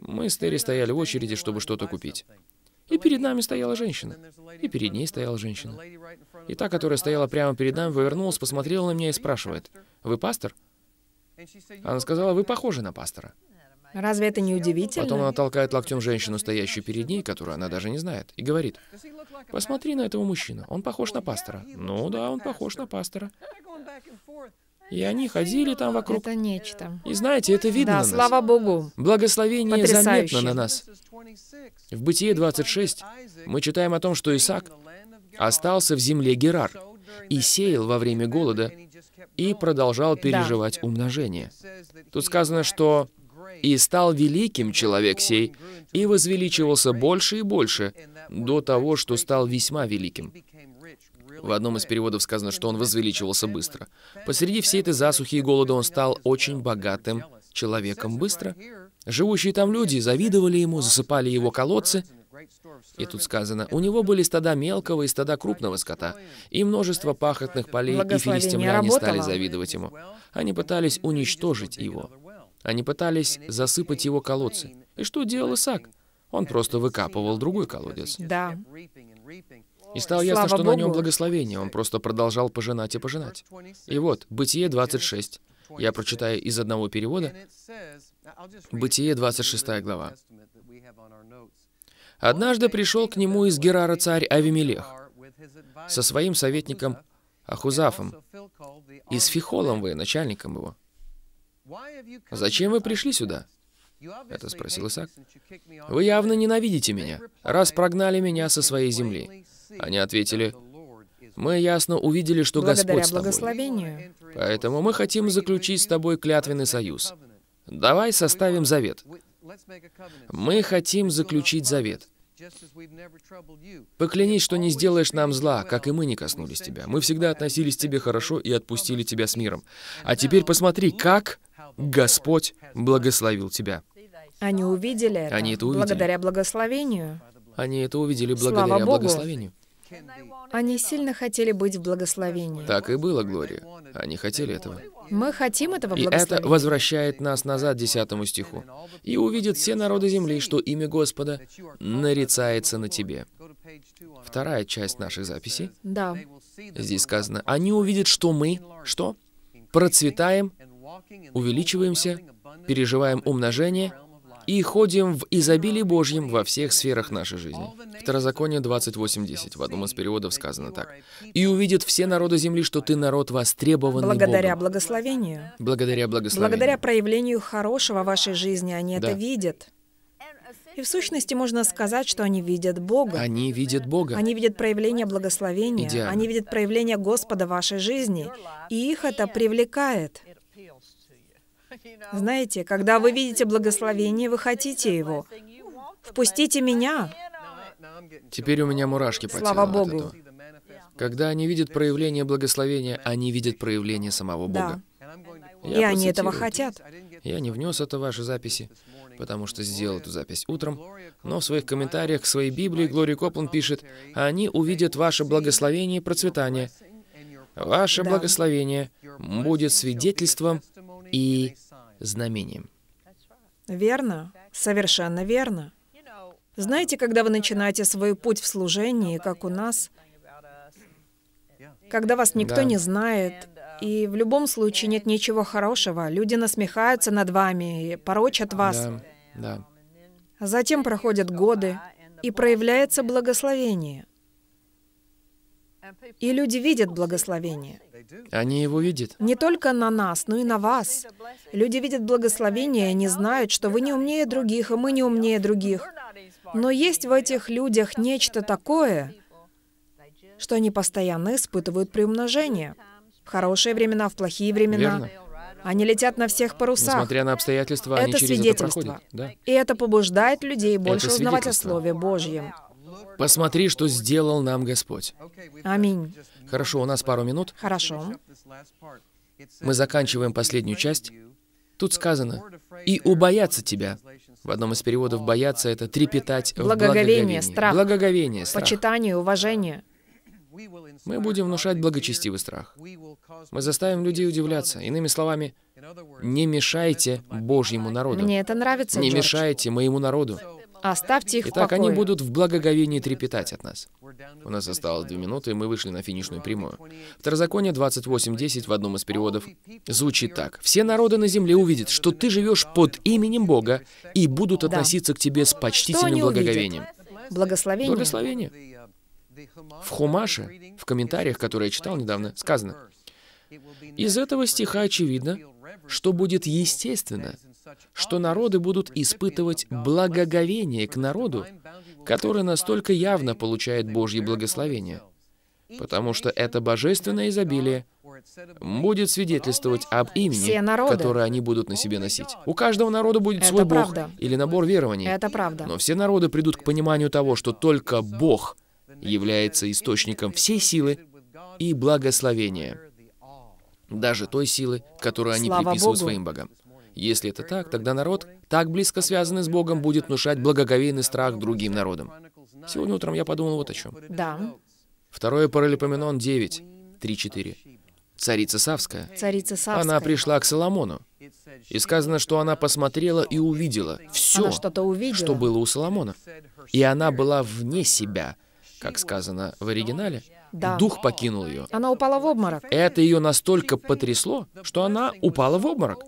Мы с Терри стояли в очереди, чтобы что-то купить. И перед нами стояла женщина. И перед ней стояла женщина. И та, которая стояла прямо перед нами, повернулась, посмотрела на меня и спрашивает, «Вы пастор?» Она сказала, «Вы похожи на пастора». Разве это не удивительно? Потом она толкает локтем женщину, стоящую перед ней, которую она даже не знает, и говорит, «Посмотри на этого мужчину, он похож на пастора». «Ну да, он похож на пастора». И они ходили там вокруг. Это нечто. И знаете, это видно да, на нас. слава Богу. Благословение Потрясающе. заметно на нас. В Бытие 26 мы читаем о том, что Исаак остался в земле Герар и сеял во время голода и продолжал переживать да. умножение. Тут сказано, что «и стал великим человек сей, и возвеличивался больше и больше, до того, что стал весьма великим». В одном из переводов сказано, что он возвеличивался быстро. Посреди всей этой засухи и голода он стал очень богатым человеком быстро. Живущие там люди завидовали ему, засыпали его колодцы. И тут сказано, у него были стада мелкого и стада крупного скота, и множество пахотных полей, и филистимляне стали завидовать ему. Они пытались уничтожить его. Они пытались засыпать его колодцы. И что делал Исаак? Он просто выкапывал другой колодец. Да. И стало ясно, что Богу. на нем благословение, он просто продолжал пожинать и пожинать. И вот, Бытие 26. Я прочитаю из одного перевода. Бытие 26 глава. «Однажды пришел к нему из Герара царь Авимелех со своим советником Ахузафом и с Фихолом вы, начальником его. «Зачем вы пришли сюда?» — это спросил Исаак. «Вы явно ненавидите меня, раз прогнали меня со своей земли. Они ответили, мы ясно увидели, что Господь с тобой. благословению. Поэтому мы хотим заключить с тобой клятвенный союз. Давай составим завет. Мы хотим заключить завет. Поклянись, что не сделаешь нам зла, как и мы не коснулись тебя. Мы всегда относились к тебе хорошо и отпустили тебя с миром. А теперь посмотри, как Господь благословил тебя. Они увидели это, Они это увидели. благодаря благословению. Они это увидели благодаря Слава Богу. благословению. Они сильно хотели быть в благословении. Так и было, Глория. Они хотели этого. Мы хотим этого благословения. И это возвращает нас назад 10 стиху. «И увидят все народы земли, что имя Господа нарицается на тебе». Вторая часть наших записей. Да. Здесь сказано, «Они увидят, что мы, что? Процветаем, увеличиваемся, переживаем умножение, и ходим в изобилии Божьем во всех сферах нашей жизни. Второзаконие 28.10. В одном из переводов сказано так. «И увидят все народы земли, что ты народ востребованный Благодаря Богом. благословению. Благодаря благословению. Благодаря проявлению хорошего в вашей жизни они да. это видят. И в сущности можно сказать, что они видят Бога. Они видят Бога. Они видят проявление благословения. Идеально. Они видят проявление Господа в вашей жизни. И их это привлекает. Знаете, когда вы видите благословение, вы хотите его. «Впустите меня!» Теперь у меня мурашки по Слава телу Богу. От этого. Когда они видят проявление благословения, они видят проявление самого Бога. Да. Я и они этого хотят. Я не внес это в ваши записи, потому что сделал эту запись утром, но в своих комментариях к своей Библии Глори Коплан пишет, «Они увидят ваше благословение и процветание. Ваше да. благословение будет свидетельством и знамением. Верно, совершенно верно. Знаете, когда вы начинаете свой путь в служении, как у нас, когда вас никто да. не знает, и в любом случае нет ничего хорошего, люди насмехаются над вами, и порочат вас. Да. Да. Затем проходят годы, и проявляется благословение. И люди видят благословение. Они его видят. Не только на нас, но и на вас. Люди видят благословение, и они знают, что вы не умнее других, и мы не умнее других. Но есть в этих людях нечто такое, что они постоянно испытывают приумножение. В хорошие времена, в плохие времена. Верно. Они летят на всех парусах. Несмотря на обстоятельства, это они через свидетельство. это проходят. Да. И это побуждает людей больше это узнавать о Слове Божьем. Посмотри, что сделал нам Господь. Аминь. Хорошо, у нас пару минут. Хорошо. Мы заканчиваем последнюю часть. Тут сказано, «И убоятся тебя». В одном из переводов «бояться» — это трепетать благоговение, страх, благоговение, страх. почитание, уважение. Мы будем внушать благочестивый страх. Мы заставим людей удивляться. Иными словами, не мешайте Божьему народу. Мне это нравится, Не Джордж. мешайте моему народу. Оставьте их Итак, в покое. они будут в благоговении трепетать от нас. У нас осталось две минуты, и мы вышли на финишную прямую. Второзаконие 28.10 в одном из переводов звучит так. «Все народы на земле увидят, что ты живешь под именем Бога, и будут да. относиться к тебе с почтительным благоговением». Благословение. Благословение. В Хумаше, в комментариях, которые я читал недавно, сказано, из этого стиха очевидно, что будет естественно, что народы будут испытывать благоговение к народу, который настолько явно получает Божье благословение, потому что это божественное изобилие будет свидетельствовать об имени, которое они будут на себе носить. У каждого народа будет это свой правда. Бог или набор верований. Это правда. Но все народы придут к пониманию того, что только Бог является источником всей силы и благословения даже той силы, которую они Слава приписывают Богу. своим богам. Если это так, тогда народ, так близко связанный с Богом, будет внушать благоговейный страх другим народам. Сегодня утром я подумал вот о чем. Да. Второе Паралипоменон 9, 3-4. Царица Савская. Царица Савская. Она пришла к Соломону. И сказано, что она посмотрела и увидела все, что увидела. что было у Соломона. И она была вне себя, как сказано в оригинале. Да. Дух покинул ее. Она упала в обморок. Это ее настолько потрясло, что она упала в обморок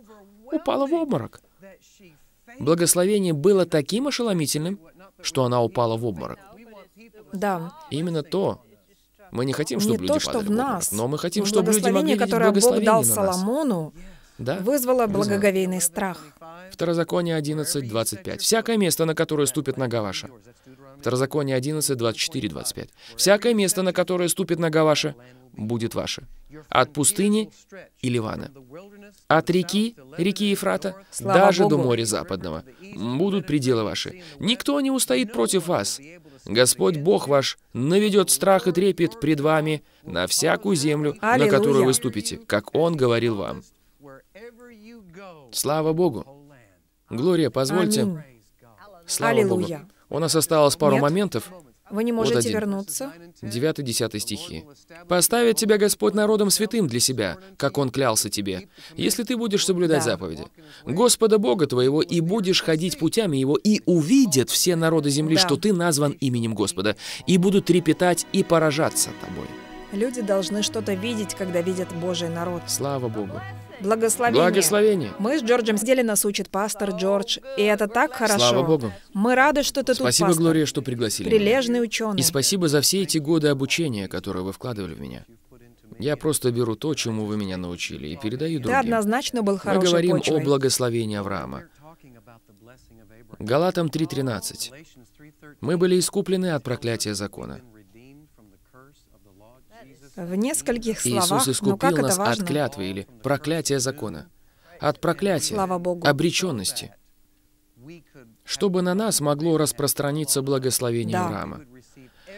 упала в обморок. Благословение было таким ошеломительным, что она упала в обморок. Да. Именно то. Мы не хотим, чтобы не люди то, что падали в нас, в обморок, но мы хотим, чтобы люди могли видеть которое Бог дал на Соломону, да? вызвало благоговейный страх. Второзаконие 11, 25. «Всякое место, на которое ступит нога ваша». Второзаконие 11, 24, 25. «Всякое место, на которое ступит нога ваша, будет ваше. От пустыни и Ливана, от реки, реки Ефрата, Слава даже Богу. до моря западного. Будут пределы ваши. Никто не устоит против вас. Господь Бог ваш наведет страх и трепет пред вами на всякую землю, Аллилуйя. на которую вы ступите, как Он говорил вам. Слава Богу! Глория, позвольте... Аминь. Слава Аллилуйя. Богу! У нас осталось пару Нет? моментов. Вы не можете вот вернуться? 9-10 стихи. «Поставит тебя Господь народом святым для себя, как Он клялся тебе, если ты будешь соблюдать да. заповеди. Господа Бога твоего, и будешь ходить путями Его, и увидят все народы земли, да. что ты назван именем Господа, и будут трепетать и поражаться тобой». Люди должны что-то видеть, когда видят Божий народ. Слава Богу. Благословение. Благословение. Мы с Джорджем сделали нас учит пастор Джордж, и это так хорошо. Слава Богу. Мы рады, что ты спасибо, тут, Спасибо, Глория, что пригласили Прилежный меня. ученый. И спасибо за все эти годы обучения, которые вы вкладывали в меня. Я просто беру то, чему вы меня научили, и передаю другим. Ты однозначно был хорошим Мы говорим почвой. о благословении Авраама. Галатам 3.13. Мы были искуплены от проклятия закона в нескольких словах, Иисус искупил но как нас это важно? от клятвы или проклятия закона, от проклятия, Слава Богу. обреченности, чтобы на нас могло распространиться благословение да. Авраама,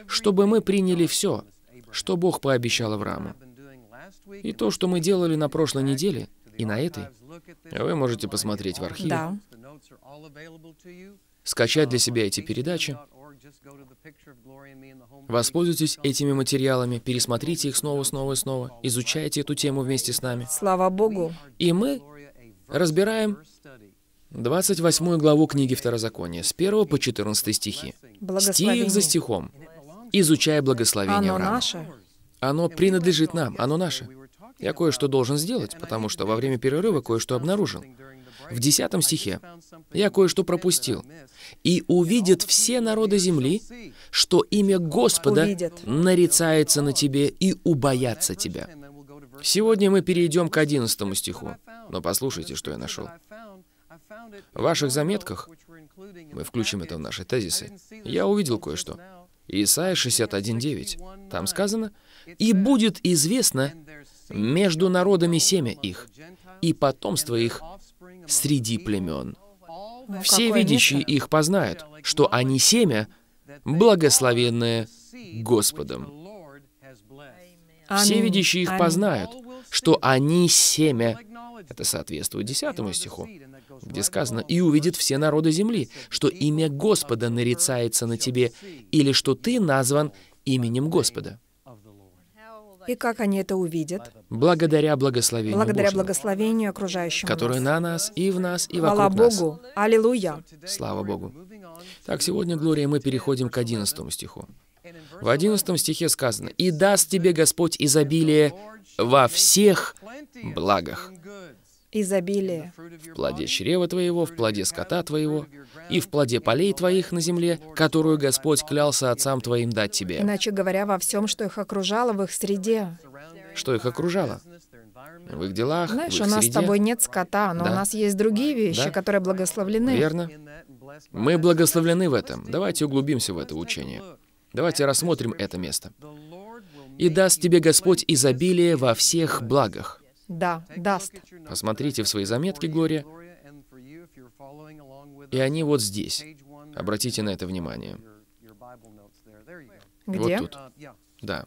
чтобы мы приняли все, что Бог пообещал Аврааму. И то, что мы делали на прошлой неделе и на этой, вы можете посмотреть в архиве, да. скачать для себя эти передачи, Воспользуйтесь этими материалами, пересмотрите их снова, снова и снова, изучайте эту тему вместе с нами. Слава Богу! И мы разбираем 28 главу книги Второзакония, с 1 по 14 стихи. Стих за стихом, изучая благословение Оно наше. Оно принадлежит нам, оно наше. Я кое-что должен сделать, потому что во время перерыва кое-что обнаружил в 10 стихе. Я кое-что пропустил. «И увидят все народы земли, что имя Господа увидят. нарицается на тебе и убоятся тебя». Сегодня мы перейдем к 11 стиху. Но послушайте, что я нашел. В ваших заметках, мы включим это в наши тезисы, я увидел кое-что. Исайя 61.9. Там сказано, «И будет известно между народами семя их, и потомство их среди племен. Ну, все видящие их познают, что они семя, благословенное Господом. Все видящие их познают, что они семя. Это соответствует десятому стиху, где сказано, «И увидит все народы земли, что имя Господа нарицается на тебе, или что ты назван именем Господа». И как они это увидят? Благодаря благословению Благодаря Божьему, благословению окружающему Которое на нас, и в нас, и вокруг Хвала Богу! Нас. Аллилуйя! Слава Богу! Так, сегодня, Глория, мы переходим к 11 стиху. В 11 стихе сказано, «И даст тебе Господь изобилие во всех благах» изобилие. В плоде чрева твоего, в плоде скота твоего и в плоде полей твоих на земле, которую Господь клялся отцам твоим дать тебе». Иначе говоря, во всем, что их окружало в их среде. Что их окружало? В их делах, Знаешь, в их у нас среде. с тобой нет скота, но да. у нас есть другие вещи, да. которые благословлены. Верно. Мы благословлены в этом. Давайте углубимся в это учение. Давайте рассмотрим это место. «И даст тебе Господь изобилие во всех благах». Да, даст. Посмотрите в свои заметки, Глория, и они вот здесь. Обратите на это внимание. Где? Вот тут. Uh, да.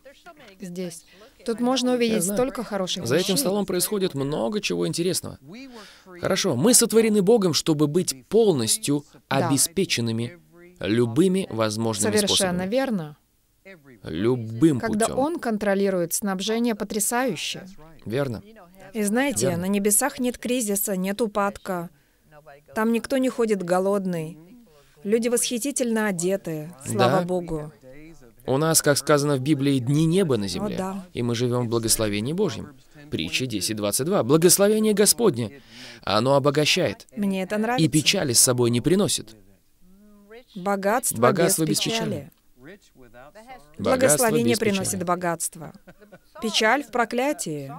Здесь. Тут можно увидеть столько хороших За этим столом происходит много чего интересного. Хорошо, мы сотворены Богом, чтобы быть полностью да. обеспеченными любыми возможными Совершенно способами. Совершенно верно. Любым Когда путем. он контролирует снабжение, потрясающе. Верно. И знаете, Верно. на небесах нет кризиса, нет упадка. Там никто не ходит голодный. Люди восхитительно одеты, слава да. Богу. У нас, как сказано в Библии, дни неба на земле. О, да. И мы живем в благословении Божьем. Притча 10.22. Благословение Господне. Оно обогащает. Мне это нравится. И печали с собой не приносит. Богатство, Богатство без, без печали. печали. Благословение приносит богатство. Печаль в проклятии.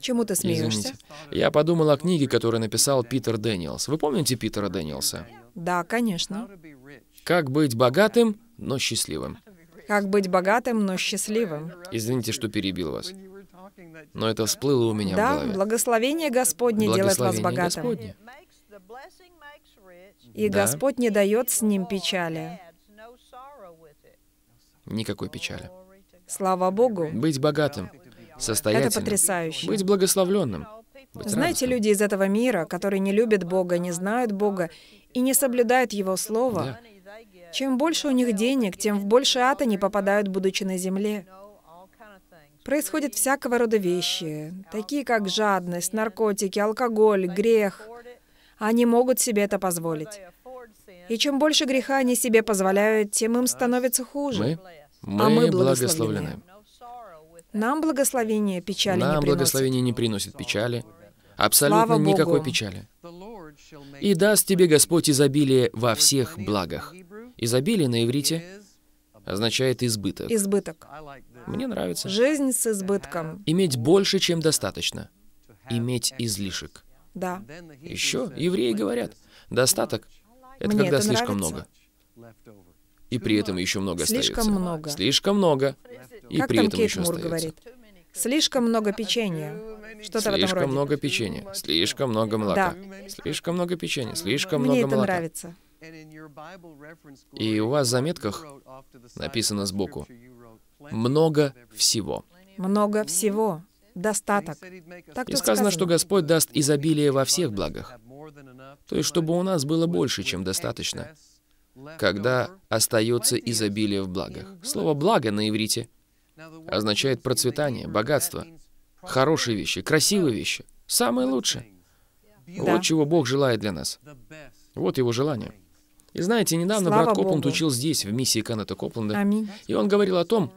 Чему ты смеешься? Извините. Я подумал о книге, которую написал Питер Дэниелс. Вы помните Питера Дэниелса? Да, конечно. «Как быть богатым, но счастливым». «Как быть богатым, но счастливым». Извините, что перебил вас. Но это всплыло у меня да, в голове. Да, благословение Господне делает вас богатым. Господне и да. Господь не дает с ним печали. Никакой печали. Слава Богу. Быть богатым, состоятельным. Это потрясающе. Быть благословленным. Быть Знаете, радостным. люди из этого мира, которые не любят Бога, не знают Бога и не соблюдают Его Слова, да. чем больше у них денег, тем в больше ад они попадают, будучи на земле. Происходят всякого рода вещи, такие как жадность, наркотики, алкоголь, грех — они могут себе это позволить. И чем больше греха они себе позволяют, тем им становится хуже. Мы, мы, а мы благословлены. Нам благословение печали Нам не приносит. благословение не приносит печали. Абсолютно Слава никакой Богу. печали. «И даст тебе Господь изобилие во всех благах». Изобилие на иврите означает избыток. Избыток. Мне нравится. Жизнь с избытком. Иметь больше, чем достаточно. Иметь излишек. Да. Еще евреи говорят, достаток — это Мне когда это слишком нравится. много. И при этом еще много слишком остается. Слишком много. Слишком много. И как при там этом Кейт еще Мур остается. говорит? Слишком много печенья. Что-то в этом роде. Слишком много печенья. Слишком много молока. Да. Слишком много печенья. Слишком Мне много это нравится. И у вас в заметках написано сбоку «много всего». Много всего достаток. Так и сказано, что Господь даст изобилие во всех благах. То есть, чтобы у нас было больше, чем достаточно, когда остается изобилие в благах. Слово «благо» на иврите означает процветание, богатство, хорошие вещи, красивые вещи, самые лучшие. Да. Вот чего Бог желает для нас. Вот его желание. И знаете, недавно Слава брат Копланд Богу. учил здесь, в миссии Каната Копланда, Аминь. и он говорил о том,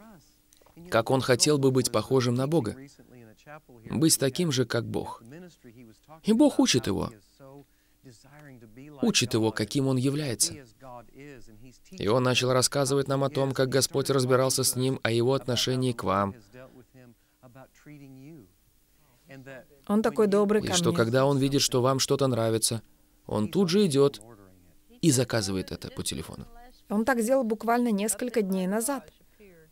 как он хотел бы быть похожим на Бога быть таким же, как Бог. И Бог учит его, учит его, каким он является. И он начал рассказывать нам о том, как Господь разбирался с ним, о его отношении к вам. Он такой добрый ко И что, когда он видит, что вам что-то нравится, он тут же идет и заказывает это по телефону. Он так сделал буквально несколько дней назад.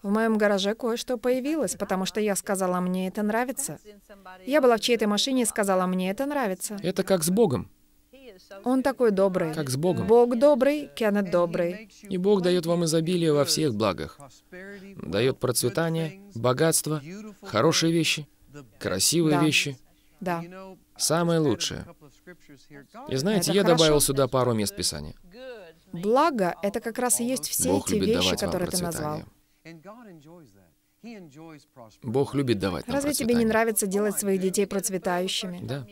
В моем гараже кое-что появилось, потому что я сказала, мне это нравится. Я была в чьей-то машине и сказала, мне это нравится. Это как с Богом. Он такой добрый. Как с Богом. Бог добрый, Кеннет добрый. И Бог дает вам изобилие во всех благах. Дает процветание, богатство, хорошие вещи, красивые да. вещи. Да. Самое лучшее. И знаете, это я хорошо. добавил сюда пару мест Писания. Благо — это как раз и есть все Бог эти вещи, которые ты назвал. Бог любит давать нам Разве тебе не нравится делать своих детей процветающими? Да.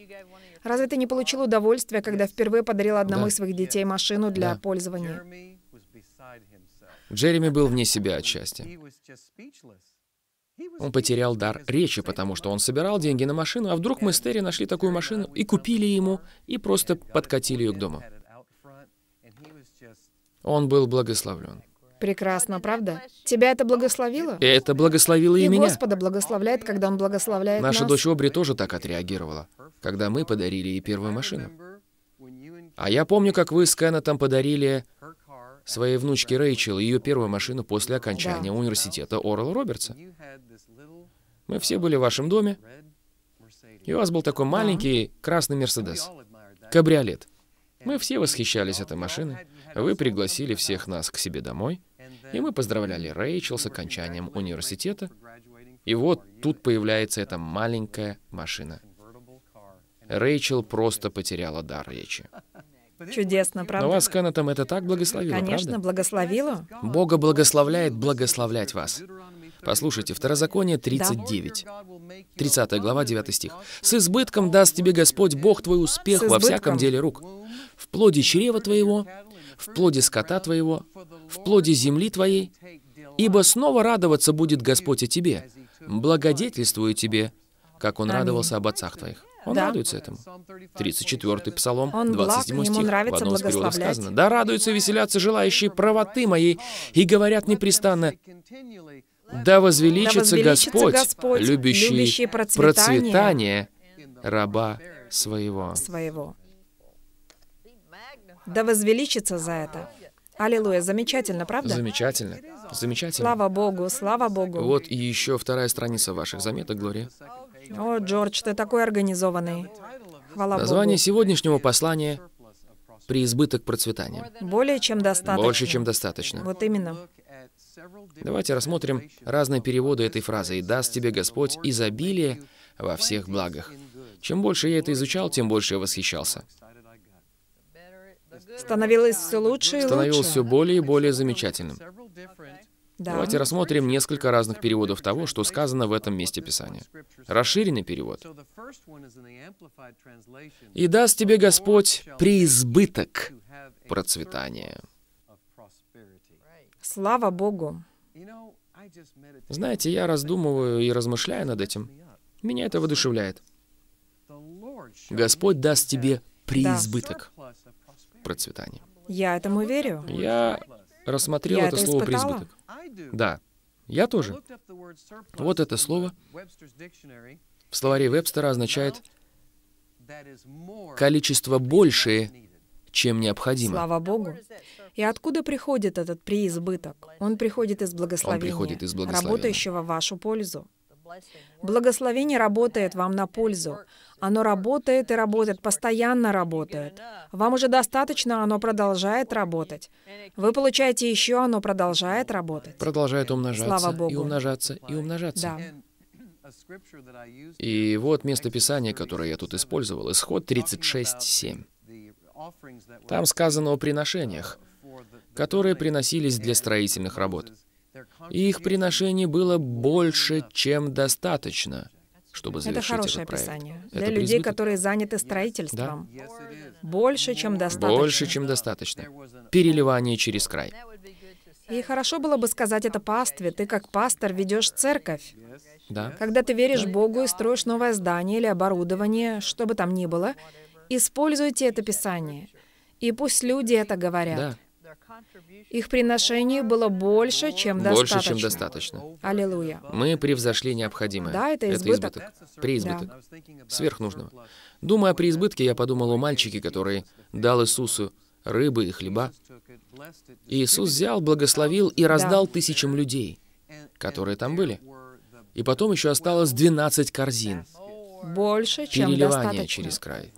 Разве ты не получил удовольствие, когда впервые подарил одному да. из своих детей машину для да. пользования? Джереми был вне себя от счастья. Он потерял дар речи, потому что он собирал деньги на машину, а вдруг мы с Терри нашли такую машину и купили ему, и просто подкатили ее к дому. Он был благословлен. Прекрасно, правда? Тебя это благословило? Это благословило и, и меня. Господа благословляет, когда Он благословляет Наша нас. дочь Обри тоже так отреагировала, когда мы подарили ей первую машину. А я помню, как вы с Кеннетом подарили своей внучке Рэйчел ее первую машину после окончания да. университета Орла Робертса. Мы все были в вашем доме, и у вас был такой маленький красный Мерседес, кабриолет. Мы все восхищались этой машиной. Вы пригласили всех нас к себе домой. И мы поздравляли Рэйчел с окончанием университета. И вот тут появляется эта маленькая машина. Рэйчел просто потеряла дар речи. Чудесно, правда? Но вас с Кеннетом это так благословило, Конечно, правда? благословило. Бога благословляет благословлять вас. Послушайте, Второзаконие 39, 30 глава, 9 стих. «С избытком даст тебе Господь Бог твой успех во всяком деле рук, в плоде чрева твоего, в плоде скота твоего, в плоде земли твоей, ибо снова радоваться будет Господь о тебе, благодетельствую тебе, как Он радовался об отцах твоих». Он да. радуется этому. 34-й Псалом, он 27 стих, нравится в одном из переводов сказано. «Да радуются, и веселятся желающие правоты моей, и говорят непрестанно, да возвеличится, да Господь, любящий, процветание, процветание раба своего. своего. Да возвеличится за это. Аллилуйя, замечательно, правда? Замечательно. Замечательно. Слава Богу, слава Богу. Вот и еще вторая страница ваших заметок, Глория. О, Джордж, ты такой организованный. Хвала Название Богу. сегодняшнего послания — «Преизбыток процветания». Более чем достаточно. Больше, чем достаточно. Вот именно. Давайте рассмотрим разные переводы этой фразы. «И даст тебе Господь изобилие во всех благах». Чем больше я это изучал, тем больше я восхищался становилось все лучше и становилось все более и более замечательным. Да. Давайте рассмотрим несколько разных переводов того, что сказано в этом месте Писания. Расширенный перевод. «И даст тебе Господь преизбыток процветания». Слава Богу! Знаете, я раздумываю и размышляю над этим. Меня это воодушевляет. Господь даст тебе преизбыток процветание. Я этому верю. Я рассмотрел я это, это слово "преизбыток". Да, я тоже. Вот это слово в словаре Вебстера означает «количество большее, чем необходимо. Слава Богу. И откуда приходит этот преизбыток? Он приходит из благословения, Он приходит из благословения. работающего в вашу пользу. Благословение работает вам на пользу. Оно работает и работает, постоянно работает. Вам уже достаточно, оно продолжает работать. Вы получаете еще, оно продолжает работать. Продолжает умножаться Слава Богу. и умножаться и умножаться. Да. И вот место Писания, которое я тут использовал, исход 36.7. Там сказано о приношениях, которые приносились для строительных работ. Их приношений было больше, чем достаточно, чтобы завершить Это хорошее этот описание. Это Для призыв... людей, которые заняты строительством. Да. Больше, чем достаточно. Больше, чем достаточно. Переливание через край. И хорошо было бы сказать это пастве. Ты как пастор ведешь церковь. Да. Когда ты веришь Богу и строишь новое здание или оборудование, что бы там ни было, используйте это Писание. И пусть люди это говорят. Да. Их приношений было больше, чем достаточно. Больше, чем достаточно. Аллилуйя. Мы превзошли необходимое. Да, это избыток. Это избыток. Преизбыток. Да. Сверхнужного. Думая о преизбытке, я подумал о мальчике, который дал Иисусу рыбы и хлеба. Иисус взял, благословил и раздал да. тысячам людей, которые там были. И потом еще осталось 12 корзин. Больше, чем Переливание достаточно. через край.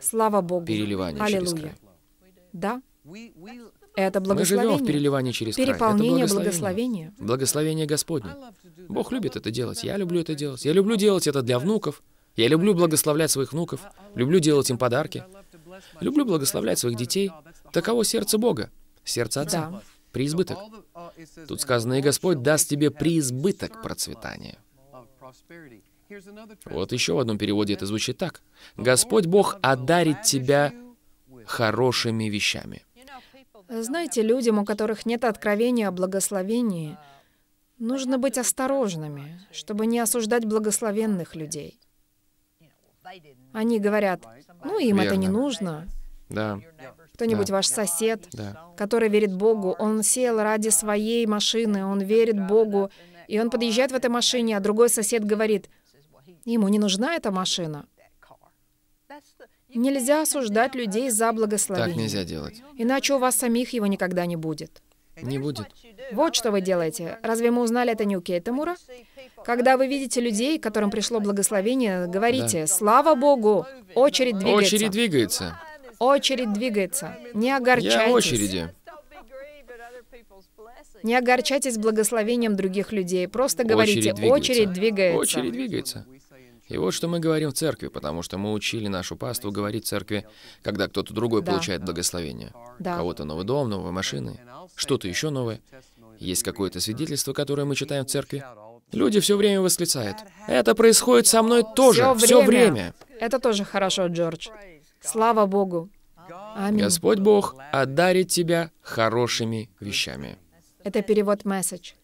Слава Богу. Переливание Аллилуйя. через край. Да. Это благословение. Мы живем в переливании через край. Переполнение это благословение. благословение. Благословение Господне. Бог любит это делать. Я люблю это делать. Я люблю делать это для внуков. Я люблю благословлять своих внуков. Люблю делать им подарки. Люблю благословлять своих детей. Таково сердце Бога, сердце Отца. Да. Преизбыток. Uh, Тут сказано, и Господь даст тебе преизбыток процветания. Вот еще в одном переводе это звучит так. Господь Бог одарит тебя хорошими вещами. Знаете, людям, у которых нет откровения о благословении, нужно быть осторожными, чтобы не осуждать благословенных людей. Они говорят, ну им Верно. это не нужно. Да. Кто-нибудь да. ваш сосед, да. который верит Богу, он сел ради своей машины, он верит Богу, и он подъезжает в этой машине, а другой сосед говорит, ему не нужна эта машина. Нельзя осуждать людей за благословение. Так нельзя делать. Иначе у вас самих его никогда не будет. Не будет. Вот что вы делаете. Разве мы узнали это не у Кейтамура? Когда вы видите людей, которым пришло благословение, говорите, да. «Слава Богу! Очередь двигается». Очередь двигается. Очередь двигается. Не огорчайтесь. Я в очереди. Не огорчайтесь благословением других людей. Просто говорите, очередь двигается. Очередь двигается. Очередь двигается. И вот что мы говорим в церкви, потому что мы учили нашу паству говорить в церкви, когда кто-то другой да. получает благословение. Да. Кого-то новый дом, новые машины, что-то еще новое. Есть какое-то свидетельство, которое мы читаем в церкви. Люди все время восклицают. Это происходит со мной тоже, все время. время. Это тоже хорошо, Джордж. Слава Богу. Аминь. Господь Бог одарит тебя хорошими вещами. Это перевод месседж.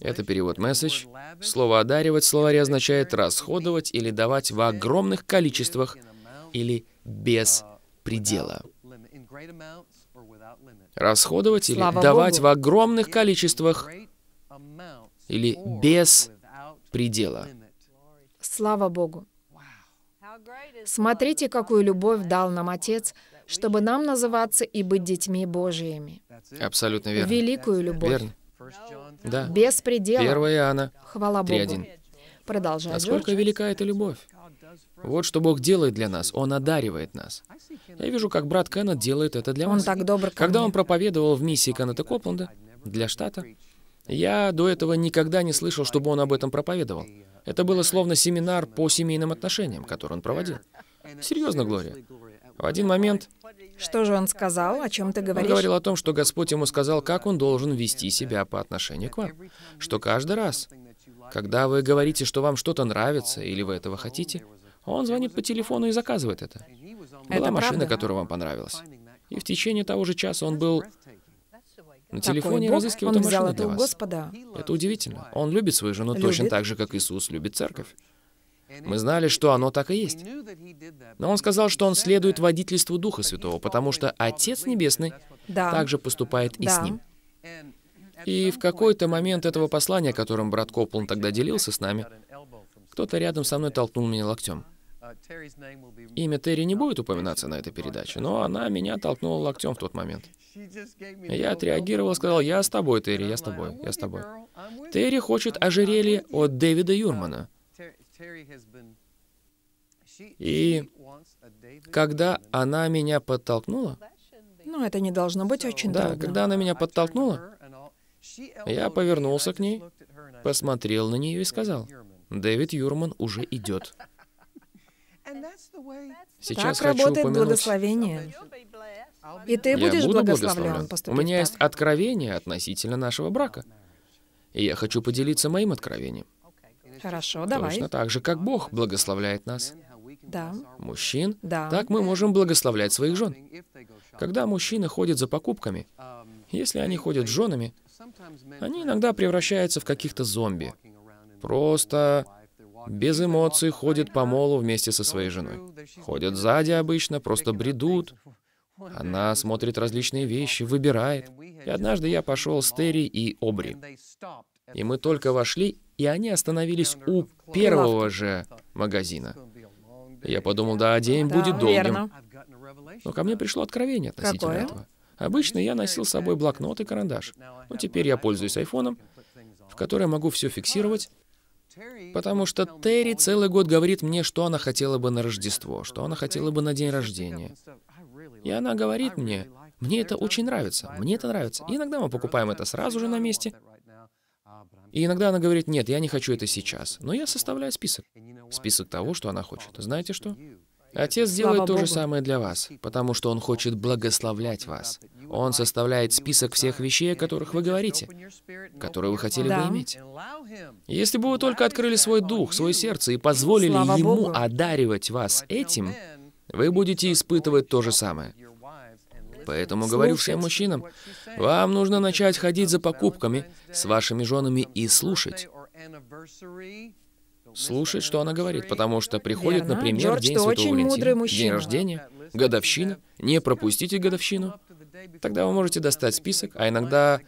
Это перевод message. Слово «одаривать» в словаре означает «расходовать» или «давать в огромных количествах» или «без uh, предела». «Расходовать» или Слава «давать Богу. в огромных количествах» или «без предела». Слава Богу! Смотрите, какую любовь дал нам Отец, чтобы нам называться и быть детьми Божиими. Абсолютно верно. Великую любовь. Верно. Да. Без предела. 1 Иоанна. Хвала Богу. Продолжай, Насколько Джордж. велика эта любовь? Вот что Бог делает для нас. Он одаривает нас. Я вижу, как брат Кеннет делает это для он нас. Он так добр Когда мне. он проповедовал в миссии Кеннета Копленда для штата, я до этого никогда не слышал, чтобы он об этом проповедовал. Это было словно семинар по семейным отношениям, который он проводил. Серьезно, Глория. В один момент... Что же он сказал? О чем ты говоришь? Он говорил о том, что Господь ему сказал, как он должен вести себя по отношению к вам. Что каждый раз, когда вы говорите, что вам что-то нравится или вы этого хотите, он звонит по телефону и заказывает это. это Была машина, правда? которая вам понравилась. И в течение того же часа он был на телефоне Бог, разыскивал эту машину для вас. Господа. Это удивительно. Он любит свою жену любит. точно так же, как Иисус любит церковь. Мы знали, что оно так и есть. Но он сказал, что он следует водительству Духа Святого, потому что Отец Небесный да. также поступает и да. с ним. И в какой-то момент этого послания, которым брат Коплан тогда делился с нами, кто-то рядом со мной толкнул меня локтем. Имя Терри не будет упоминаться на этой передаче, но она меня толкнула локтем в тот момент. Я отреагировал, сказал, я с тобой, Терри, я с тобой, я с тобой. Терри хочет ожерелье от Дэвида Юрмана. И когда она меня подтолкнула, ну, это не должно быть очень да, когда она меня подтолкнула, я повернулся к ней, посмотрел на нее и сказал, «Дэвид Юрман уже идет». Сейчас так хочу работает упомянуть. благословение. И ты будешь благословлен. У меня так. есть откровение относительно нашего брака. И я хочу поделиться моим откровением. Хорошо, давай. Точно так же, как Бог благословляет нас. Да. Мужчин. Да. Так мы можем благословлять своих жен. Когда мужчины ходят за покупками, если они ходят с женами, они иногда превращаются в каких-то зомби. Просто без эмоций ходят по молу вместе со своей женой. Ходят сзади обычно, просто бредут. Она смотрит различные вещи, выбирает. И однажды я пошел с Терри и Обри. И мы только вошли, и они остановились у первого же магазина. Я подумал, да, день будет долгим. Но ко мне пришло откровение относительно Какое? этого. Обычно я носил с собой блокнот и карандаш. Но теперь я пользуюсь айфоном, в который могу все фиксировать, потому что Терри целый год говорит мне, что она хотела бы на Рождество, что она хотела бы на день рождения. И она говорит мне, мне это очень нравится, мне это нравится. И иногда мы покупаем это сразу же на месте, и иногда она говорит, нет, я не хочу это сейчас. Но я составляю список. Список того, что она хочет. Знаете что? Отец делает Слава то Богу. же самое для вас, потому что Он хочет благословлять вас. Он составляет список всех вещей, о которых вы говорите, которые вы хотели да. бы иметь. Если бы вы только открыли свой дух, свое сердце и позволили Слава Ему Богу. одаривать вас этим, вы будете испытывать то же самое. Поэтому говорю всем мужчинам, вам нужно начать ходить за покупками с вашими женами и слушать. Слушать, что она говорит, потому что приходит, например, Джордж, День Святого очень Валентина, мужчина. День рождения, годовщина. Не пропустите годовщину. Тогда вы можете достать список, а иногда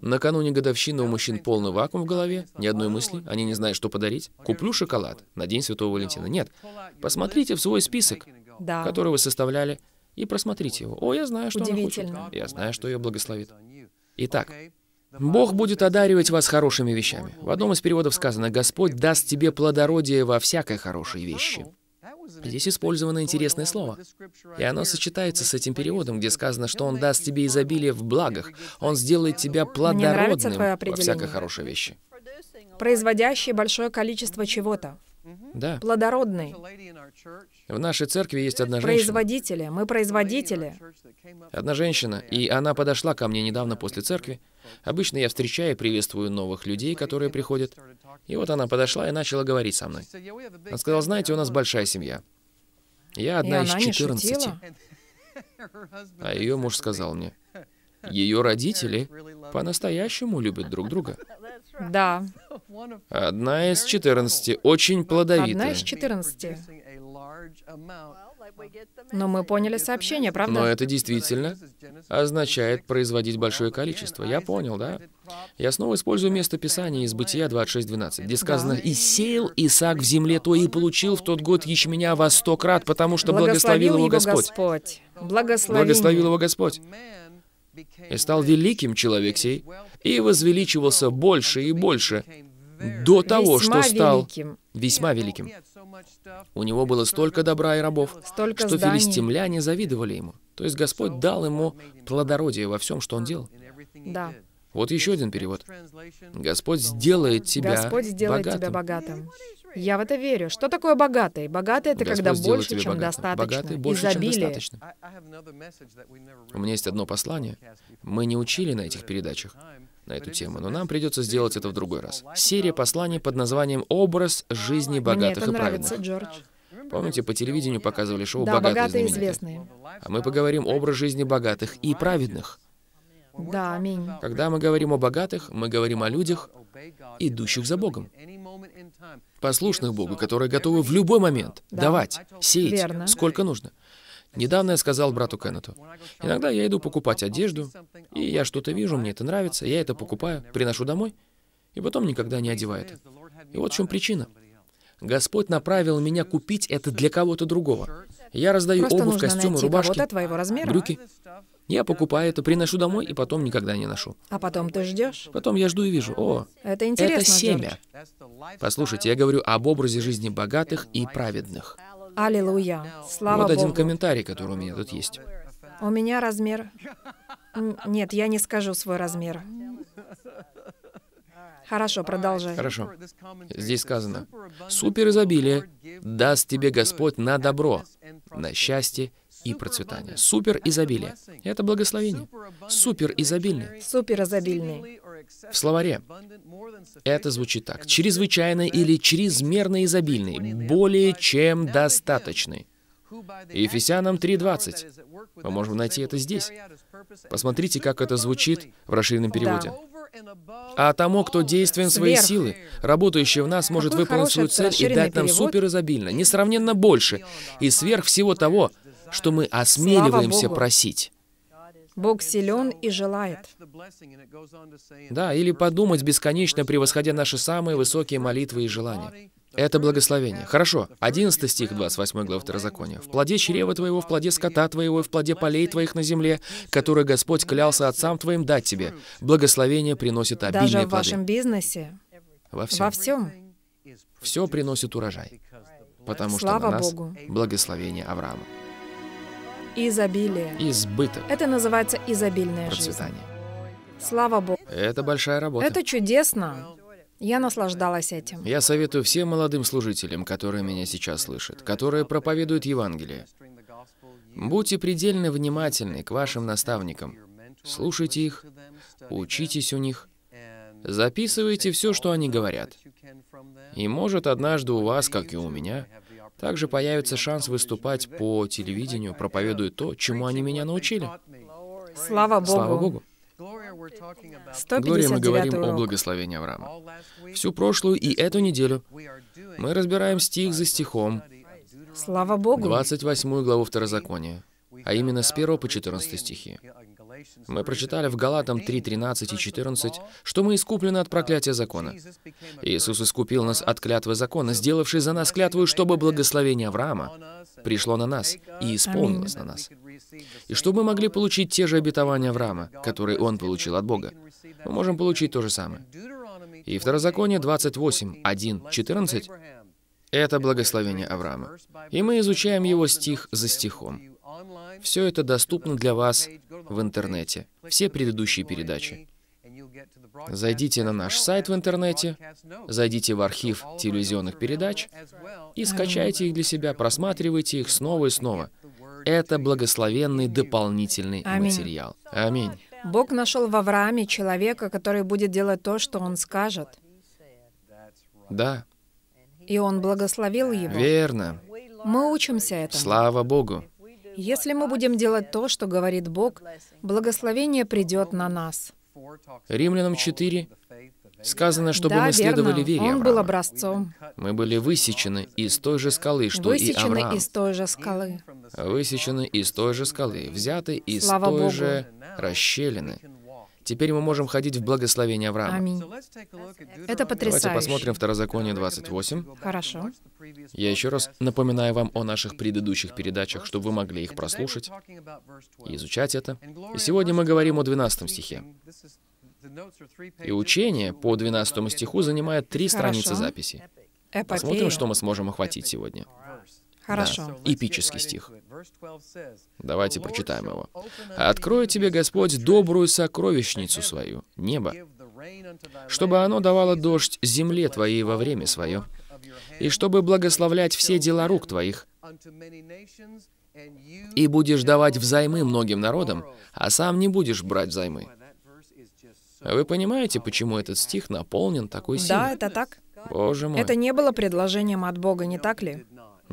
накануне годовщины у мужчин полный вакуум в голове, ни одной мысли, они не знают, что подарить. Куплю шоколад на День Святого Валентина. Нет. Посмотрите в свой список, да. который вы составляли и просмотрите его. О, я знаю, что она хочет. Я знаю, что ее благословит. Итак, Бог будет одаривать вас хорошими вещами. В одном из переводов сказано, «Господь даст тебе плодородие во всякой хорошей вещи». Здесь использовано интересное слово. И оно сочетается с этим переводом, где сказано, что Он даст тебе изобилие в благах, Он сделает тебя плодородным во всякой хорошей вещи производящий большое количество чего-то. Да. Плодородный. В нашей церкви есть одна женщина. Производители, мы производители. Одна женщина, и она подошла ко мне недавно после церкви. Обычно я встречаю и приветствую новых людей, которые приходят. И вот она подошла и начала говорить со мной. Она сказала, знаете, у нас большая семья. Я одна и из 14. А ее муж сказал мне, ее родители по-настоящему любят друг друга. Да. Одна из 14 очень плодовитая. Одна из 14. Но мы поняли сообщение, правда? Но это действительно означает производить большое количество. Я понял, да? Я снова использую место Писания из Бытия 26.12, где сказано, «И сеял Исаак в земле то, и получил в тот год ячменя во сто крат, потому что благословил, благословил его Господь». Господь. Благословил его Господь и стал великим человек сей, и возвеличивался больше и больше, до того, весьма что стал великим. весьма великим. Ну, У него было столько добра и рабов, столько что зданий. филистимляне завидовали ему. То есть Господь дал ему плодородие во всем, что он делал. Да. Вот еще один перевод. Господь сделает тебя Господь сделает богатым. тебя богатым. Я в это верю. что такое богатый? Богатый — это Господь когда больше, чем богатым. достаточно. Богатый больше, Изобилие. чем достаточно. У меня есть одно послание. Мы не учили на этих передачах на эту тему, но нам придется сделать это в другой раз. Серия посланий под названием «Образ жизни богатых Мне это и праведных». Джордж. Помните, по телевидению показывали шоу да, «Богатые, богатые известные». А мы поговорим образ жизни богатых и праведных. Да, аминь. Когда мы говорим о богатых, мы говорим о людях, идущих за Богом послушных Богу, которые готовы в любой момент давать, сеять, Верно. сколько нужно. Недавно я сказал брату Кеннету, иногда я иду покупать одежду, и я что-то вижу, мне это нравится, я это покупаю, приношу домой, и потом никогда не одеваю это. И вот в чем причина. Господь направил меня купить это для кого-то другого. Я раздаю Просто обувь, костюмы, рубашки, брюки. Я покупаю это, приношу домой и потом никогда не ношу. А потом ты ждешь? Потом я жду и вижу, о, это, интересно, это семя. Джордж. Послушайте, я говорю об образе жизни богатых и праведных. Аллилуйя. Слава вот Богу. один комментарий, который у меня тут есть. У меня размер... Нет, я не скажу свой размер. Хорошо, продолжай. Хорошо. Здесь сказано, супер изобилие даст тебе Господь на добро, на счастье и процветание. Супер изобилие. Это благословение. Супер изобильный Супер изобильный В словаре это звучит так. Чрезвычайно или чрезмерно изобильный. Более чем достаточный. Ефесянам 3.20. Мы можем найти это здесь. Посмотрите, как это звучит в расширенном переводе. А тому, кто действен своей силы, работающий в нас, может Какой выполнить свою цель и дать нам перевод. суперизобильно, несравненно больше и сверх всего того, что мы осмеливаемся просить. Бог силен и желает. Да, или подумать бесконечно, превосходя наши самые высокие молитвы и желания. Это благословение. Хорошо. 11 стих 28 главы Второзакония. «В плоде чрева твоего, в плоде скота твоего, в плоде полей твоих на земле, которые Господь клялся отцам твоим дать тебе, благословение приносит обильные плоды». Даже в вашем бизнесе. Во всем. Во всем. Все приносит урожай. Потому Слава что на нас Богу. благословение Авраама. Изобилие. Избыток. Это называется изобильная Процветание. жизнь. Слава Богу. Это большая работа. Это чудесно. Я наслаждалась этим. Я советую всем молодым служителям, которые меня сейчас слышат, которые проповедуют Евангелие. Будьте предельно внимательны к вашим наставникам. Слушайте их, учитесь у них, записывайте все, что они говорят. И может однажды у вас, как и у меня, также появится шанс выступать по телевидению, проповедуя то, чему они меня научили. Слава Богу. Слава Богу. Глория, мы говорим урок. о благословении Авраама. Всю прошлую и эту неделю мы разбираем стих за стихом. Слава Богу. 28 главу Второзакония, а именно с 1 по 14 стихи. Мы прочитали в Галатам 3, 13 и 14, что мы искуплены от проклятия закона. Иисус искупил нас от клятвы закона, сделавший за нас клятву, чтобы благословение Авраама пришло на нас и исполнилось на нас. И чтобы мы могли получить те же обетования Авраама, которые он получил от Бога. Мы можем получить то же самое. И Второзаконие 28, 1, 14 — это благословение Авраама. И мы изучаем его стих за стихом. Все это доступно для вас в интернете. Все предыдущие передачи. Зайдите на наш сайт в интернете, зайдите в архив телевизионных передач и скачайте их для себя, просматривайте их снова и снова. Это благословенный дополнительный Аминь. материал. Аминь. Бог нашел в Аврааме человека, который будет делать то, что он скажет. Да. И он благословил его. Верно. Мы учимся этому. Слава Богу. Если мы будем делать то, что говорит Бог, благословение придет на нас. Римлянам 4 сказано, чтобы да, мы следовали верно. вере Он Авраама. был образцом. Мы были высечены из той же скалы, что высечены и Авраам. Высечены из той же скалы. Высечены из той же скалы, взяты из Слава той Богу. же расщелины. Теперь мы можем ходить в благословение Авраама. Аминь. Это потрясающе. Давайте посмотрим Второзаконие 28. Хорошо. Я еще раз напоминаю вам о наших предыдущих передачах, чтобы вы могли их прослушать и изучать это. И сегодня мы говорим о 12 стихе. И учение по 12 стиху занимает три страницы записи. Посмотрим, что мы сможем охватить сегодня. Хорошо. Да, эпический стих. Давайте прочитаем его. «Открою тебе, Господь, добрую сокровищницу свою, небо, чтобы оно давало дождь земле твоей во время свое, и чтобы благословлять все дела рук твоих, и будешь давать взаймы многим народам, а сам не будешь брать взаймы». Вы понимаете, почему этот стих наполнен такой силой? Да, это так. Боже мой. Это не было предложением от Бога, не так ли?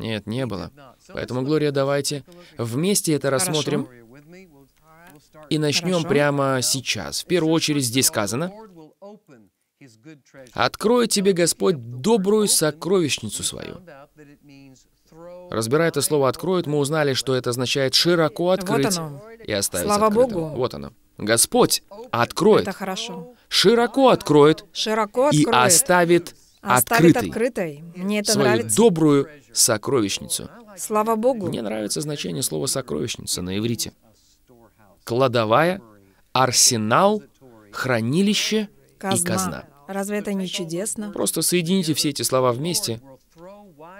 Нет, не было. Поэтому, Глория, давайте вместе это рассмотрим и начнем прямо сейчас. В первую очередь здесь сказано, «Откроет тебе Господь добрую сокровищницу свою». Разбирая это слово «откроет», мы узнали, что это означает «широко открыть» вот и оставить Слава открытым. Богу. Вот оно. Господь откроет. Это хорошо. Широко откроет. Широко откроет. И оставит а открытой, открытой. Мне это свою нравится. добрую сокровищницу. Слава Богу. Мне нравится значение слова «сокровищница» на иврите. Кладовая, арсенал, хранилище казна. и казна. Разве это не чудесно? Просто соедините все эти слова вместе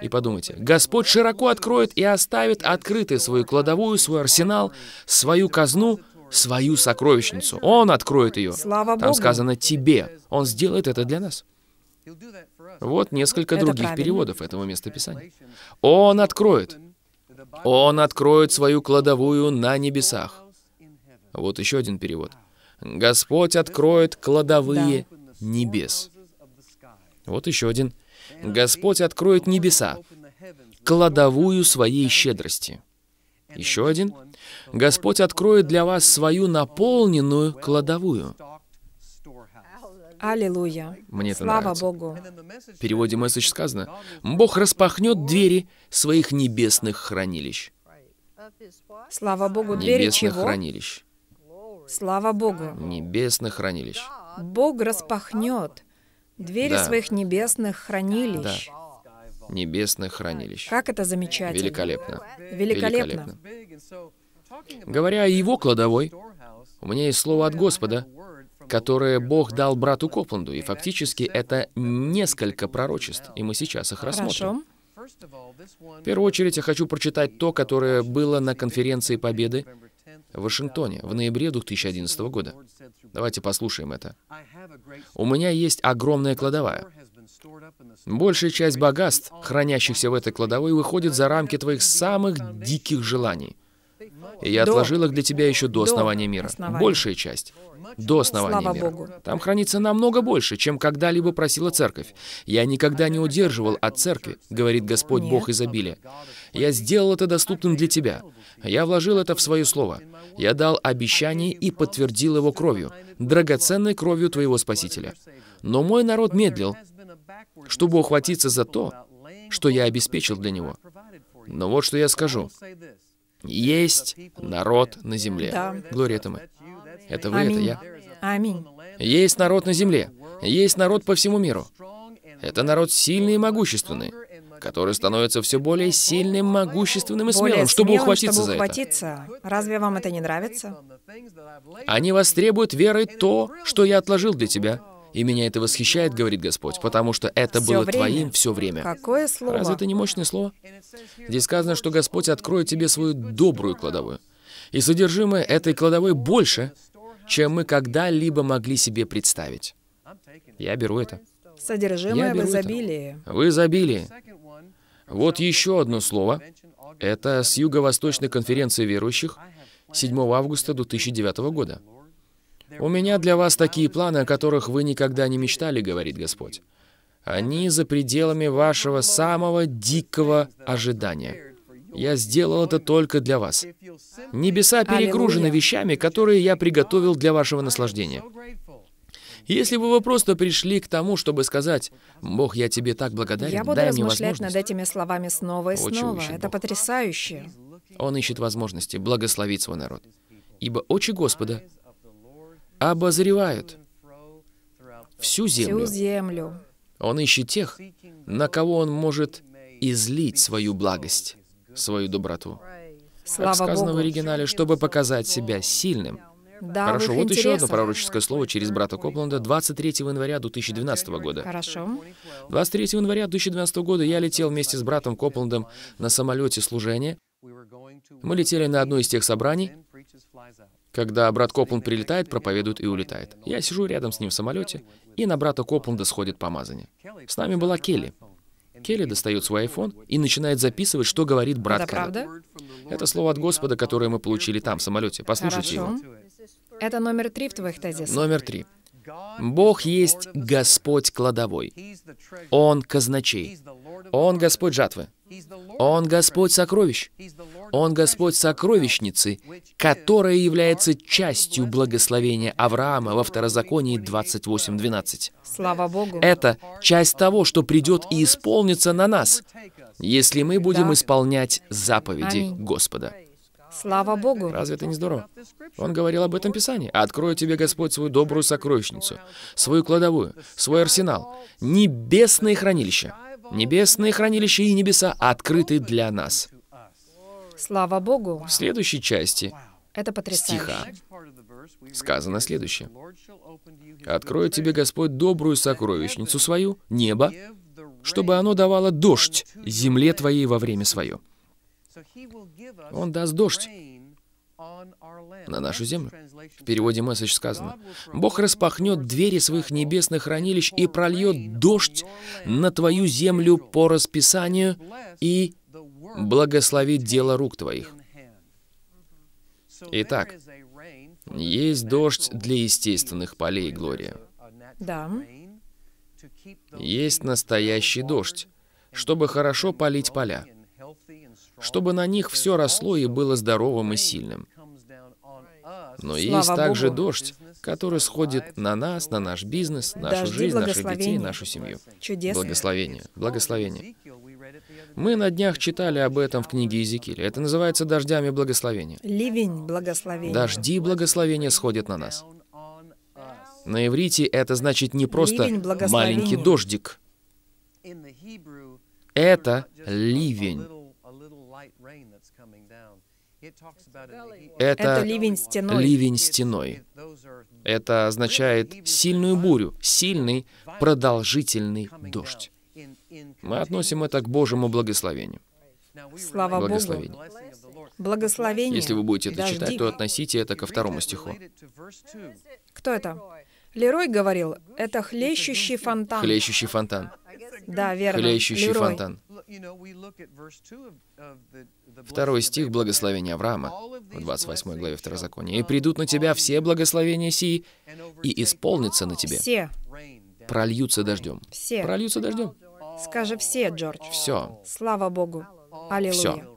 и подумайте. Господь широко откроет и оставит открытой свою кладовую, свой арсенал, свою казну, свою сокровищницу. Он откроет ее. Слава Там Богу. сказано «тебе». Он сделает это для нас. Вот несколько других переводов этого местописания. «Он откроет». «Он откроет свою кладовую на небесах». Вот еще один перевод. «Господь откроет кладовые небес». Вот еще один. «Господь откроет небеса, кладовую своей щедрости». Еще один. «Господь откроет для вас свою наполненную кладовую». Аллилуйя. Мне это Слава нравится. Богу. В переводе месседж сказано, Бог распахнет двери своих небесных хранилищ. Слава Богу, двери небесных чего? хранилищ. Слава Богу. Небесных хранилищ. Бог распахнет двери да. своих небесных хранилищ. Да небесных хранилищ. Как это замечательно. Великолепно. Великолепно. Великолепно. Говоря о его кладовой, у меня есть слово от Господа, которые Бог дал брату Копланду, и фактически это несколько пророчеств, и мы сейчас их рассмотрим. В первую очередь я хочу прочитать то, которое было на конференции Победы в Вашингтоне в ноябре 2011 года. Давайте послушаем это. «У меня есть огромная кладовая. Большая часть богатств, хранящихся в этой кладовой, выходит за рамки твоих самых диких желаний. И я отложил их для тебя еще до основания мира. Большая часть. До основания Слава мира. Богу. Там хранится намного больше, чем когда-либо просила церковь. Я никогда не удерживал от церкви, говорит Господь Нет. Бог изобилия. Я сделал это доступным для тебя. Я вложил это в свое слово. Я дал обещание и подтвердил его кровью, драгоценной кровью твоего Спасителя. Но мой народ медлил, чтобы ухватиться за то, что я обеспечил для него. Но вот что я скажу есть народ на земле. Да. Глория, это мы. Это вы, Аминь. это я. Аминь. Есть народ на земле. Есть народ по всему миру. Это народ сильный и могущественный, который становится все более сильным, могущественным и более смелым, чтобы ухватиться чтобы за ухватиться. это. Разве вам это не нравится? Они востребуют верой то, что я отложил для тебя. И меня это восхищает, говорит Господь, потому что это все было время. твоим все время. Какое слово? Разве это не мощное слово? Здесь сказано, что Господь откроет тебе свою добрую кладовую. И содержимое этой кладовой больше, чем мы когда-либо могли себе представить. Я беру это. Содержимое Я беру в изобилии. Это. В изобилии. Вот еще одно слово. Это с Юго-Восточной конференции верующих 7 августа 2009 года. «У меня для вас такие планы, о которых вы никогда не мечтали», — говорит Господь. «Они за пределами вашего самого дикого ожидания. Я сделал это только для вас. Небеса перегружены вещами, которые я приготовил для вашего наслаждения. Если бы вы просто пришли к тому, чтобы сказать, «Бог, я тебе так благодарен, Я буду дай мне размышлять над этими словами снова и снова. Это Бог. потрясающе. Он ищет возможности благословить свой народ. Ибо очи Господа обозревает всю землю. Всю землю. Он ищет тех, на кого он может излить свою благость, свою доброту. Слава как сказано Богу. в оригинале, чтобы показать себя сильным. Да, Хорошо, вот интересов. еще одно пророческое слово через брата Копланда 23 января 2012 года. Хорошо. 23 января 2012 года я летел вместе с братом Копландом на самолете служения. Мы летели на одно из тех собраний, когда брат Копланд прилетает, проповедует и улетает. Я сижу рядом с ним в самолете, и на брата Копланда сходит помазание. С нами была Келли. Келли достает свой iPhone и начинает записывать, что говорит брат Это правда? Это слово от Господа, которое мы получили там, в самолете. Послушайте Хорошо. его. Это номер три в твоих тезисах. Номер три. Бог есть Господь кладовой. Он казначей. Он Господь жатвы. Он Господь сокровищ. Он Господь сокровищницы, которая является частью благословения Авраама во Второзаконии 28.12. Слава Богу! Это часть того, что придет и исполнится на нас, если мы будем исполнять заповеди Господа. Слава Богу! Разве это не здорово? Он говорил об этом Писании. «Открою тебе, Господь, свою добрую сокровищницу, свою кладовую, свой арсенал, небесное хранилище, Небесные хранилища и небеса открыты для нас. Слава Богу. В следующей части это Стиха. Сказано следующее. «Откроет тебе Господь добрую сокровищницу свою, небо, чтобы оно давало дождь земле твоей во время свое». Он даст дождь на нашу землю. В переводе месседж сказано, «Бог распахнет двери своих небесных хранилищ и прольет дождь на твою землю по расписанию и благословит дело рук твоих. Итак, есть дождь для естественных полей, Глория. Да. Есть настоящий дождь, чтобы хорошо полить поля, чтобы на них все росло и было здоровым и сильным. Но Слава есть также Богу. дождь, который сходит на нас, на наш бизнес, нашу Дожди жизнь, наших детей, нашу семью. Чудесно. Благословение. Благословение. Мы на днях читали об этом в книге Иезекииля. Это называется «Дождями благословения». Ливень благословения. Дожди благословения сходят на нас. На иврите это значит не просто маленький дождик. Это ливень. Это, это ливень стеной. Ливень стеной. Это означает сильную бурю, сильный продолжительный дождь. Мы относим это к Божьему благословению. Слава благословение. Богу. Благословение. Если вы будете это Дожди. читать, то относите это ко второму стиху. Кто это? Лерой говорил, это хлещущий фонтан. Хлещущий фонтан. Да, верно. Хлещущий Лерой. фонтан. Второй стих благословения Авраама в 28 главе Второзакония. «И придут на тебя все благословения сии, и исполнится на тебе». Все. Прольются дождем. Все. Прольются дождем. Скажи все, Джордж. Все. Слава Богу. Аллилуйя. Все.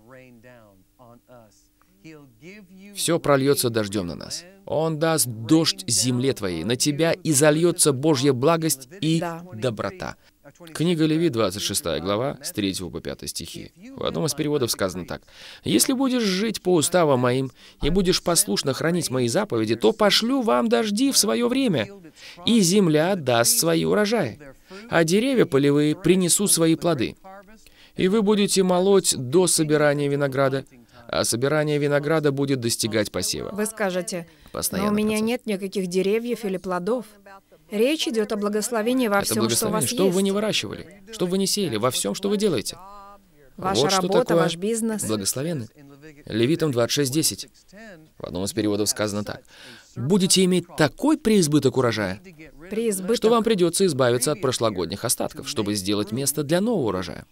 Все прольется дождем на нас. Он даст дождь земле твоей, на тебя и зальется Божья благость и да. доброта. Книга Леви, 26 глава, с 3 по 5 стихи. В одном из переводов сказано так. «Если будешь жить по уставам моим и будешь послушно хранить мои заповеди, то пошлю вам дожди в свое время, и земля даст свои урожаи а деревья полевые принесут свои плоды. И вы будете молоть до собирания винограда, а собирание винограда будет достигать посева. Вы скажете, Постоянный но у меня процесс. нет никаких деревьев или плодов. Речь идет о благословении во Это всем, что у вас что есть. вы не выращивали, что вы не сеяли, во всем, что вы делаете. Ваша вот работа, такое ваш бизнес. Благословенны. Левитам 26.10. В одном из переводов сказано так. «Будете иметь такой преизбыток урожая, что вам придется избавиться от прошлогодних остатков, чтобы сделать место для нового урожая.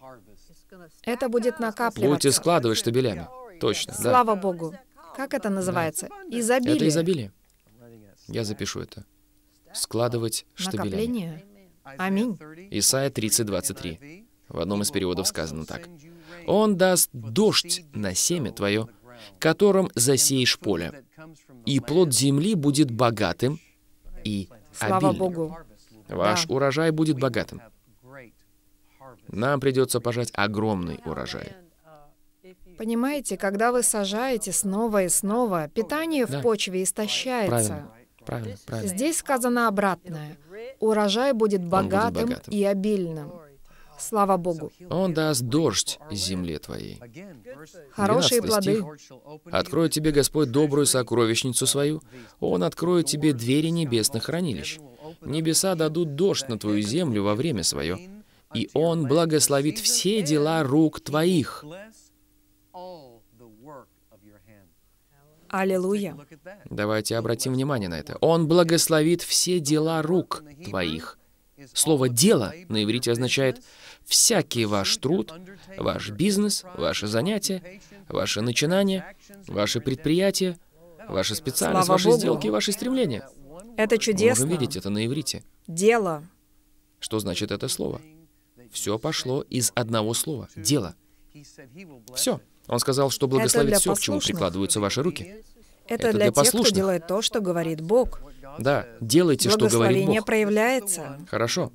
Это будет накапливаться. Будете складывать штабелями. Точно, Слава да. Богу. Как это называется? Да. Изобилие. Это изобилие. Я запишу это. Складывать штабелями. Накопление. Аминь. Исайя 30, 23. В одном из переводов сказано так. «Он даст дождь на семя твое, которым засеешь поле, и плод земли будет богатым и Слава обильным. Богу. Ваш да. урожай будет богатым. Нам придется пожать огромный урожай. Понимаете, когда вы сажаете снова и снова, питание да. в почве истощается. Правильно. Правильно, правильно. Здесь сказано обратное. Урожай будет богатым, будет богатым и обильным. Слава Богу. Он даст дождь земле твоей. Хорошие плоды. Откроет тебе Господь добрую сокровищницу свою. Он откроет тебе двери небесных хранилищ. Небеса дадут дождь на твою землю во время свое. И Он благословит все дела рук твоих. Аллилуйя. Давайте обратим внимание на это. Он благословит все дела рук твоих. Слово «дело» на иврите означает всякий ваш труд, ваш бизнес, ваше занятие, ваше начинание, ваши предприятия, ваша специальность, ваши сделки, ваши стремления. Это чудесно. Мы можем видеть это на иврите. Дело. Что значит это слово? Все пошло из одного слова — дело. Все. Он сказал, что благословит все, к чему прикладываются ваши руки. Это, это для, для тех, кто делает то, что говорит Бог. Да, делайте, что говорит Бог. проявляется. Хорошо.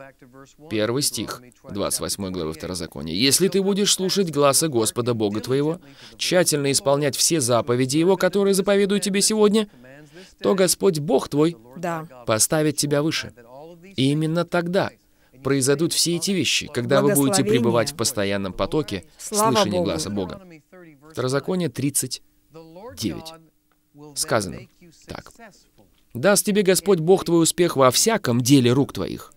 Первый стих, 28 главы Второзакония. «Если ты будешь слушать гласа Господа Бога твоего, тщательно исполнять все заповеди Его, которые заповедую тебе сегодня, то Господь Бог твой да. поставит тебя выше. И именно тогда произойдут все эти вещи, когда вы будете пребывать в постоянном потоке Слава слышания Богу. гласа Бога. Второзаконие 39 сказано так. «Даст тебе Господь Бог твой успех во всяком деле рук твоих».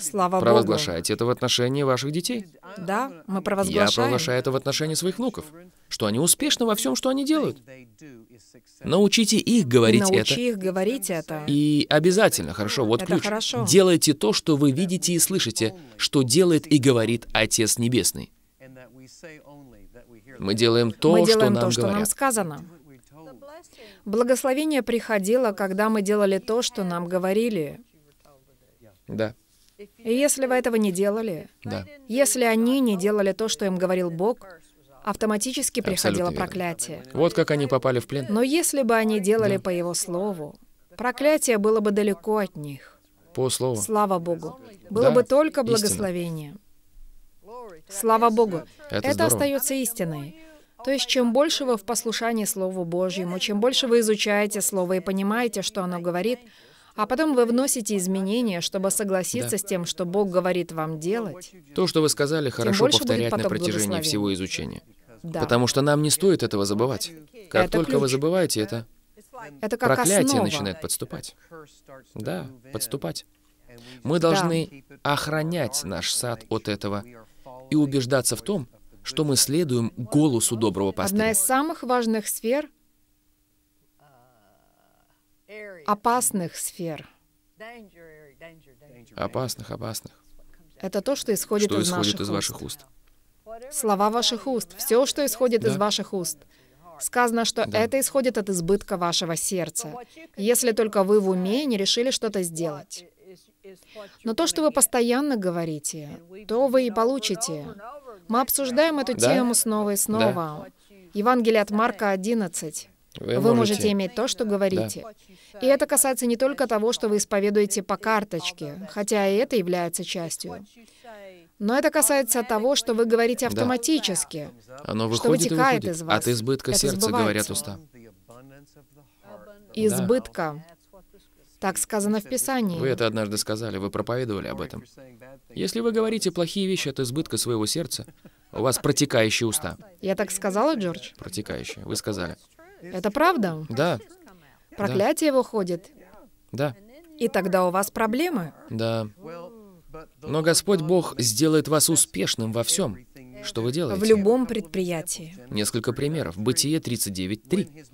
Слава Провозглашаете Богу. это в отношении ваших детей? Да, мы провозглашаем. Я провозглашаю это в отношении своих внуков, что они успешны во всем, что они делают. Научите их говорить Научи это. Научи их говорить это. И обязательно, хорошо, вот это ключ. Хорошо. Делайте то, что вы видите и слышите, что делает и говорит Отец Небесный. Мы делаем то, мы делаем что, нам что нам сказано. Благословение приходило, когда мы делали то, что нам говорили. Да. И если вы этого не делали, да. если они не делали то, что им говорил Бог, автоматически приходило проклятие. Вот как они попали в плен. Но если бы они делали да. по его слову, проклятие было бы далеко от них. По слову. Слава Богу. Было да, бы только благословение. Истина. Слава Богу. Это, Это остается истиной. То есть, чем больше вы в послушании Слову Божьему, чем больше вы изучаете Слово и понимаете, что оно говорит, а потом вы вносите изменения, чтобы согласиться да. с тем, что Бог говорит вам делать. То, что вы сказали, хорошо повторять на протяжении всего изучения. Да. Потому что нам не стоит этого забывать. Как это только ключ. вы забываете это, это как проклятие основа. начинает подступать. Да, подступать. Мы должны да. охранять наш сад от этого и убеждаться в том, что мы следуем голосу доброго пастыря. Одна из самых важных сфер — опасных сфер. Опасных, опасных. Это то, что исходит, что из, исходит наших из ваших уст. Слова ваших уст, все, что исходит да. из ваших уст. Сказано, что да. это исходит от избытка вашего сердца, если только вы в уме не решили что-то сделать. Но то, что вы постоянно говорите, то вы и получите. Мы обсуждаем эту да? тему снова и снова. Да. Евангелие от Марка 11. Вы, вы можете. иметь то, что говорите. Да. И это касается не только того, что вы исповедуете по карточке, хотя и это является частью. Но это касается того, что вы говорите автоматически, да. Оно что вытекает из вас. От избытка это сердца сбывается. говорят уста. Избытка. Так сказано в Писании. Вы это однажды сказали, вы проповедовали об этом. Если вы говорите плохие вещи от избытка своего сердца, у вас протекающие уста. Я так сказала, Джордж? Протекающие, вы сказали. Это правда? Да. Проклятие да. выходит. Да. И тогда у вас проблемы. Да. Но Господь Бог сделает вас успешным во всем. Что вы делаете? В любом предприятии. Несколько примеров. Бытие 39.3.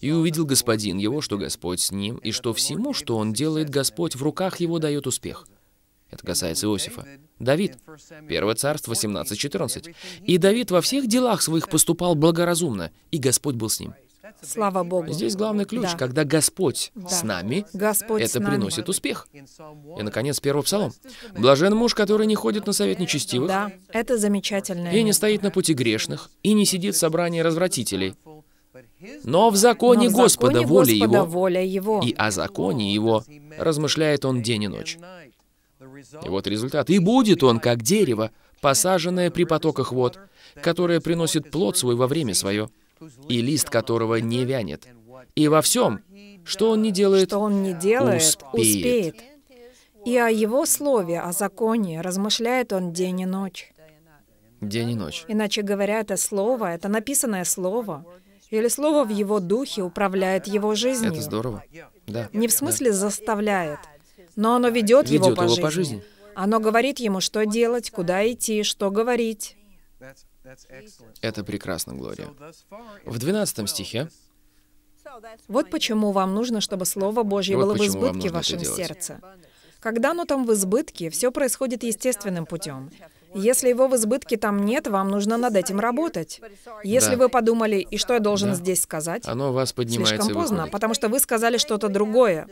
«И увидел господин его, что Господь с ним, и что всему, что он делает, Господь в руках его дает успех». Это касается Иосифа. Давид. 1 Царство 18.14. «И Давид во всех делах своих поступал благоразумно, и Господь был с ним». Слава Богу. Здесь главный ключ, да. когда Господь да. с нами, Господь это с нами. приносит успех. И, наконец, первый псалом. «Блажен муж, который не ходит на совет нечестивых». Да, это замечательно. «И не стоит на пути грешных, и не сидит в собрании развратителей». Но в законе, Но в законе Господа, Господа воля, его, воля его, и о законе его размышляет он день и ночь. И вот результат. «И будет он, как дерево, посаженное при потоках вод, которое приносит плод свой во время свое, и лист которого не вянет. И во всем, что он не делает, что он не делает, успеет. успеет. И о его слове, о законе, размышляет он день и ночь. День и ночь. Иначе говоря, это слово, это написанное слово, или слово в его духе управляет его жизнью. Это здорово. Да. Не в смысле да. заставляет, но оно ведет, ведет его, по, его жизни. по жизни. Оно говорит ему, что делать, куда идти, что говорить. Это прекрасно, Глория. В 12 стихе вот почему вам нужно, чтобы Слово Божье вот было в избытке в вашем сердце. Когда оно там в избытке, все происходит естественным путем. Если его в избытке там нет, вам нужно над этим работать. Если да. вы подумали, и что я должен да. здесь сказать, оно вас поднимается слишком поздно, потому что вы сказали что-то другое.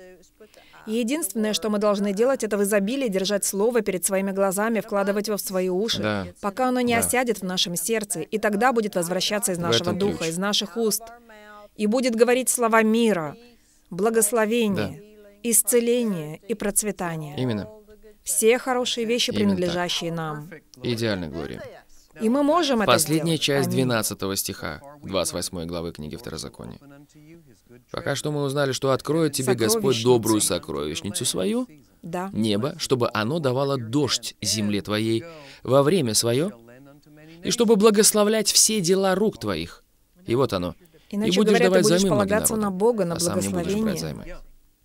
И единственное, что мы должны делать, это в изобилии держать слово перед своими глазами, вкладывать его в свои уши, да. пока оно не да. осядет в нашем сердце, и тогда будет возвращаться из нашего духа, ключ. из наших уст, и будет говорить слова мира, благословения, да. исцеления и процветания. Именно. Все хорошие вещи, принадлежащие так. нам. Идеально, Глория. И мы можем Последняя это Последняя часть Аминь. 12 стиха, 28 главы книги Второзакония. Пока что мы узнали, что откроет тебе Господь добрую сокровищницу свою, да. небо, чтобы оно давало дождь земле твоей во время свое, и чтобы благословлять все дела рук твоих. И вот оно. Иначе и будешь говоря, давать ты будешь полагаться на Бога, на а благословение. Сам не будешь брать займы.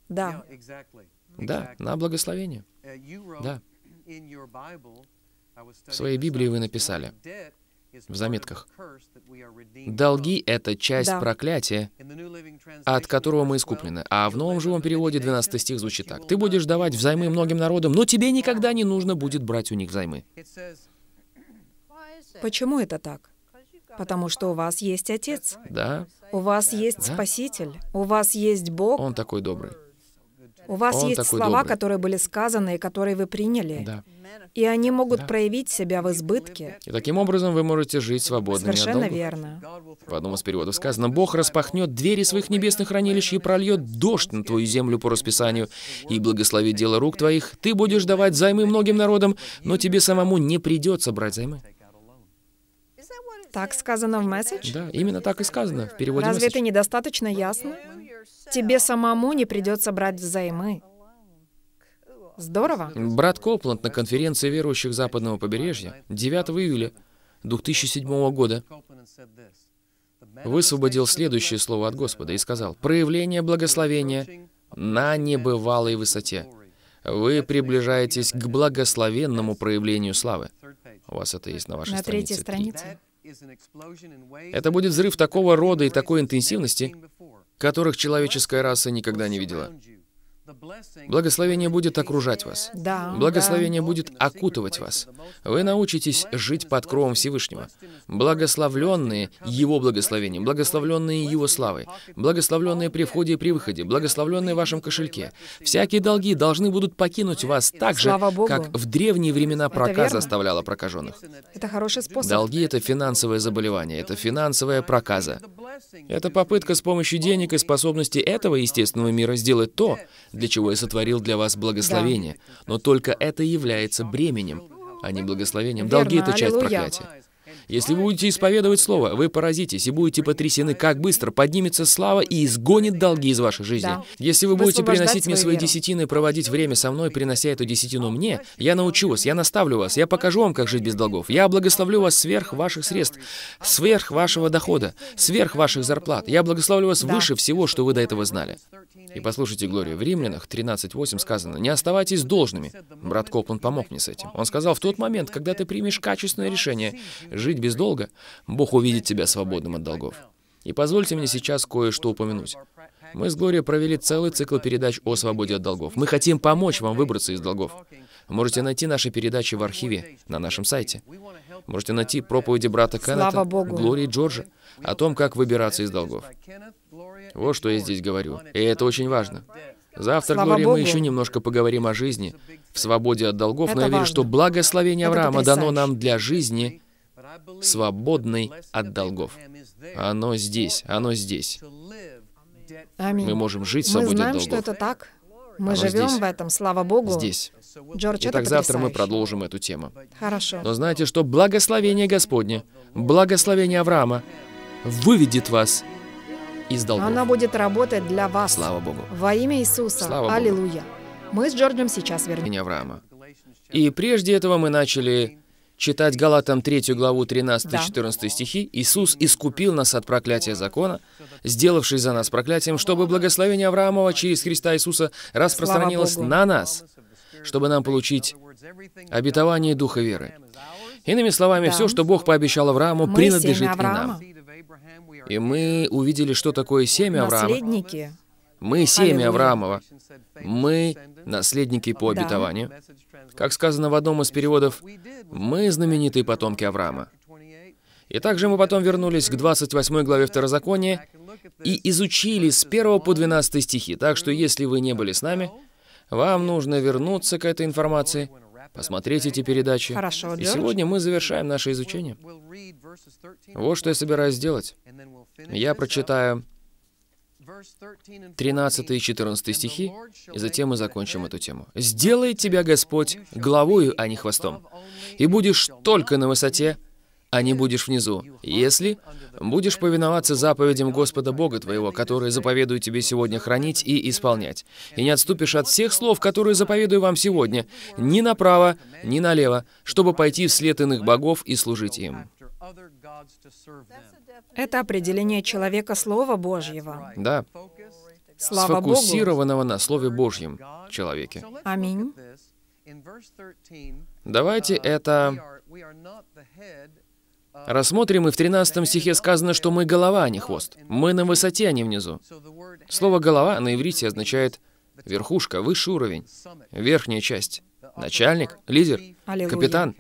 Да. Да, на благословение. Uh, да. В своей Библии вы написали, в заметках. Долги — это часть да. проклятия, от которого мы искуплены. А в новом живом переводе 12 стих звучит так. «Ты будешь давать взаймы многим народам, но тебе никогда не нужно будет брать у них взаймы». Почему это так? Потому что у вас есть Отец. Да. У вас есть да? Спаситель. У вас есть Бог. Он такой добрый. У вас Он есть слова, добрый. которые были сказаны и которые вы приняли. Да. И они могут да. проявить себя в избытке. И таким образом вы можете жить свободно. Совершенно верно. В одном из переводов сказано, «Бог распахнет двери своих небесных хранилищ и прольет дождь на твою землю по расписанию, и благословит дело рук твоих. Ты будешь давать займы многим народам, но тебе самому не придется брать займы». Так сказано в месседж? Да, именно так и сказано в переводе Разве message. это недостаточно ясно? тебе самому не придется брать взаймы. Здорово. Брат Копланд на конференции верующих западного побережья 9 июля 2007 года высвободил следующее слово от Господа и сказал, «Проявление благословения на небывалой высоте. Вы приближаетесь к благословенному проявлению славы». У вас это есть на вашей на странице. На третьей странице. Это будет взрыв такого рода и такой интенсивности, которых человеческая раса никогда не видела. Благословение будет окружать вас. Да. Благословение будет окутывать вас. Вы научитесь жить под кровом Всевышнего. Благословленные Его благословением, благословленные Его славой, благословленные при входе и при выходе, благословленные в вашем кошельке. Всякие долги должны будут покинуть вас так же, как в древние времена проказа оставляла прокаженных. Это хороший способ. Долги — это финансовое заболевание, это финансовая проказа. Это попытка с помощью денег и способности этого естественного мира сделать то, для чего я сотворил для вас благословение. Но только это является бременем, а не благословением. Долги — это часть проклятия. Если вы будете исповедовать Слово, вы поразитесь и будете потрясены, как быстро поднимется слава и изгонит долги из вашей жизни. Да. Если вы будете приносить мне свои веру. десятины, проводить время со мной, принося эту десятину мне, я научу вас, я наставлю вас, я покажу вам, как жить без долгов. Я благословлю вас сверх ваших средств, сверх вашего дохода, сверх ваших зарплат. Я благословлю вас да. выше всего, что вы до этого знали. И послушайте, Глория, в Римлянах 13.8 сказано, «Не оставайтесь должными». Брат Копланд помог мне с этим. Он сказал, в тот момент, когда ты примешь качественное решение жить жить без долга, Бог увидит тебя свободным от долгов. И позвольте мне сейчас кое-что упомянуть. Мы с Глорией провели целый цикл передач о свободе от долгов. Мы хотим помочь вам выбраться из долгов. Можете найти наши передачи в архиве на нашем сайте. Можете найти проповеди брата Кеннета, Глории Джорджа, о том, как выбираться из долгов. Вот что я здесь говорю. И это очень важно. Завтра, Слава Глория, Богу. мы еще немножко поговорим о жизни в свободе от долгов, это но я верю, что благословение Авраама дано нам для жизни свободной от долгов. Оно здесь, оно здесь. Аминь. Мы можем жить свободно от долгов. Мы знаем, что это так. Мы Оно живем здесь. в этом, слава Богу. Здесь. Джордж, Итак, это завтра мы продолжим эту тему. Хорошо. Но знаете, что благословение Господне, благословение Авраама выведет вас из долгов. Она будет работать для вас. Слава Богу. Во имя Иисуса. Слава Аллилуйя. Богу. Мы с Джорджем сейчас вернемся. И прежде этого мы начали читать Галатам 3 главу 13-14 да. стихи, Иисус искупил нас от проклятия закона, сделавший за нас проклятием, чтобы благословение Авраамова через Христа Иисуса распространилось на нас, чтобы нам получить обетование Духа веры. Иными словами, да. все, что Бог пообещал Аврааму, мы принадлежит и нам. И мы увидели, что такое семя Авраама. Наследники мы семя Авраамова. Мы наследники по обетованию. Как сказано в одном из переводов, мы знаменитые потомки Авраама. И также мы потом вернулись к 28 главе Второзакония и изучили с 1 по 12 стихи. Так что если вы не были с нами, вам нужно вернуться к этой информации, посмотреть эти передачи. Хорошо, И сегодня мы завершаем наше изучение. Вот что я собираюсь сделать. Я прочитаю 13 и 14 стихи, и затем мы закончим эту тему. «Сделает тебя Господь главою а не хвостом, и будешь только на высоте, а не будешь внизу, если будешь повиноваться заповедям Господа Бога твоего, которые заповедую тебе сегодня хранить и исполнять, и не отступишь от всех слов, которые заповедую вам сегодня, ни направо, ни налево, чтобы пойти вслед иных богов и служить им». Это определение человека Слова Божьего. Да. Слава сфокусированного Богу. на Слове Божьем человеке. Аминь. Давайте это рассмотрим, и в 13 стихе сказано, что мы голова, а не хвост. Мы на высоте, а не внизу. Слово «голова» на иврите означает верхушка, высший уровень, верхняя часть, начальник, лидер, капитан.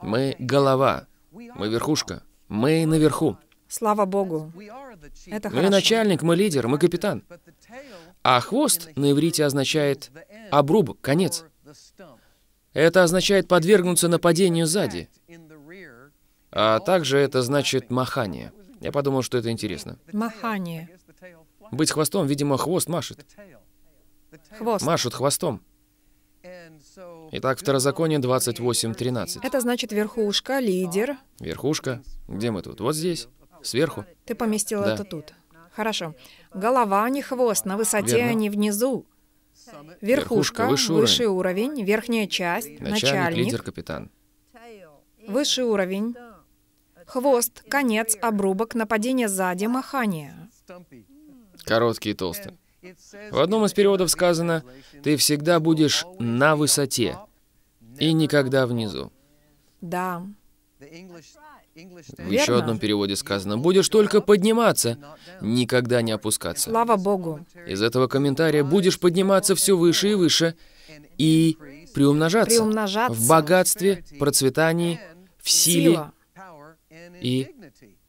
Мы голова, мы верхушка, мы наверху. Слава Богу. Это мы начальник, мы лидер, мы капитан. А хвост на иврите означает обруб, конец. Это означает подвергнуться нападению сзади. А также это значит махание. Я подумал, что это интересно. Махание. Быть хвостом, видимо, хвост машет. Хвост. Машут хвостом. Итак, второзаконие 28.13. Это значит верхушка, лидер. Верхушка. Где мы тут? Вот здесь. Сверху. Ты поместила да. это тут. Хорошо. Голова, а не хвост, на высоте, а не внизу. Верхушка, Верхушка высший, высший уровень. уровень, верхняя часть, начальник, начальник, лидер, капитан. Высший уровень, хвост, конец, обрубок, нападение сзади, махание. Короткий и толстый. В одном из переводов сказано, «Ты всегда будешь на высоте и никогда внизу». Да. В еще одном переводе сказано, «Будешь только подниматься, никогда не опускаться». Слава Богу. Из этого комментария «будешь подниматься все выше и выше» и приумножаться, приумножаться. в богатстве, процветании, в силе Сила. и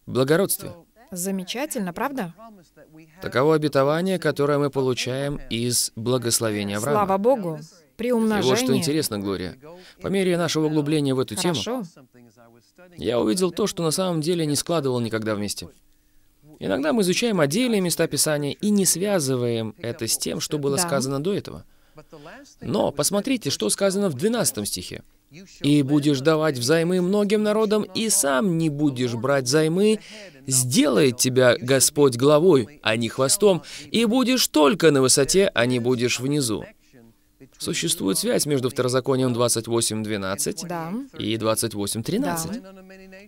благородстве. Замечательно, правда? Таково обетование, которое мы получаем из благословения Авраама. Слава Богу! При умножении... И вот что интересно, Глория. По мере нашего углубления в эту Хорошо. тему, я увидел то, что на самом деле не складывал никогда вместе. Иногда мы изучаем отдельные места Писания и не связываем это с тем, что было да. сказано до этого. Но посмотрите, что сказано в 12 стихе и будешь давать взаймы многим народам, и сам не будешь брать займы, сделает тебя Господь главой, а не хвостом, и будешь только на высоте, а не будешь внизу. Существует связь между второзаконием 28.12 да. и 28.13. Да.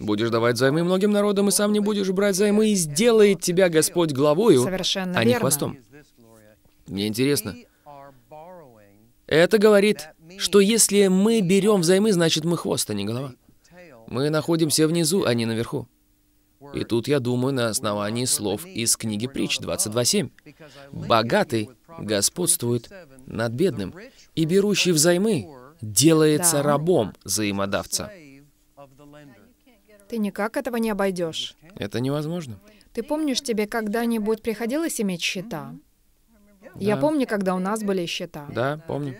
Будешь давать займы многим народам, и сам не будешь брать займы, и сделает тебя Господь главою, Совершенно а не верно. хвостом. Мне интересно, это говорит, что если мы берем взаймы, значит мы хвост, а не голова. Мы находимся внизу, а не наверху. И тут я думаю на основании слов из книги Притч 22.7. «Богатый господствует над бедным, и берущий взаймы делается рабом взаимодавца». Ты никак этого не обойдешь. Это невозможно. Ты помнишь, тебе когда-нибудь приходилось иметь счета? Я помню, когда у нас были счета. Да, помню.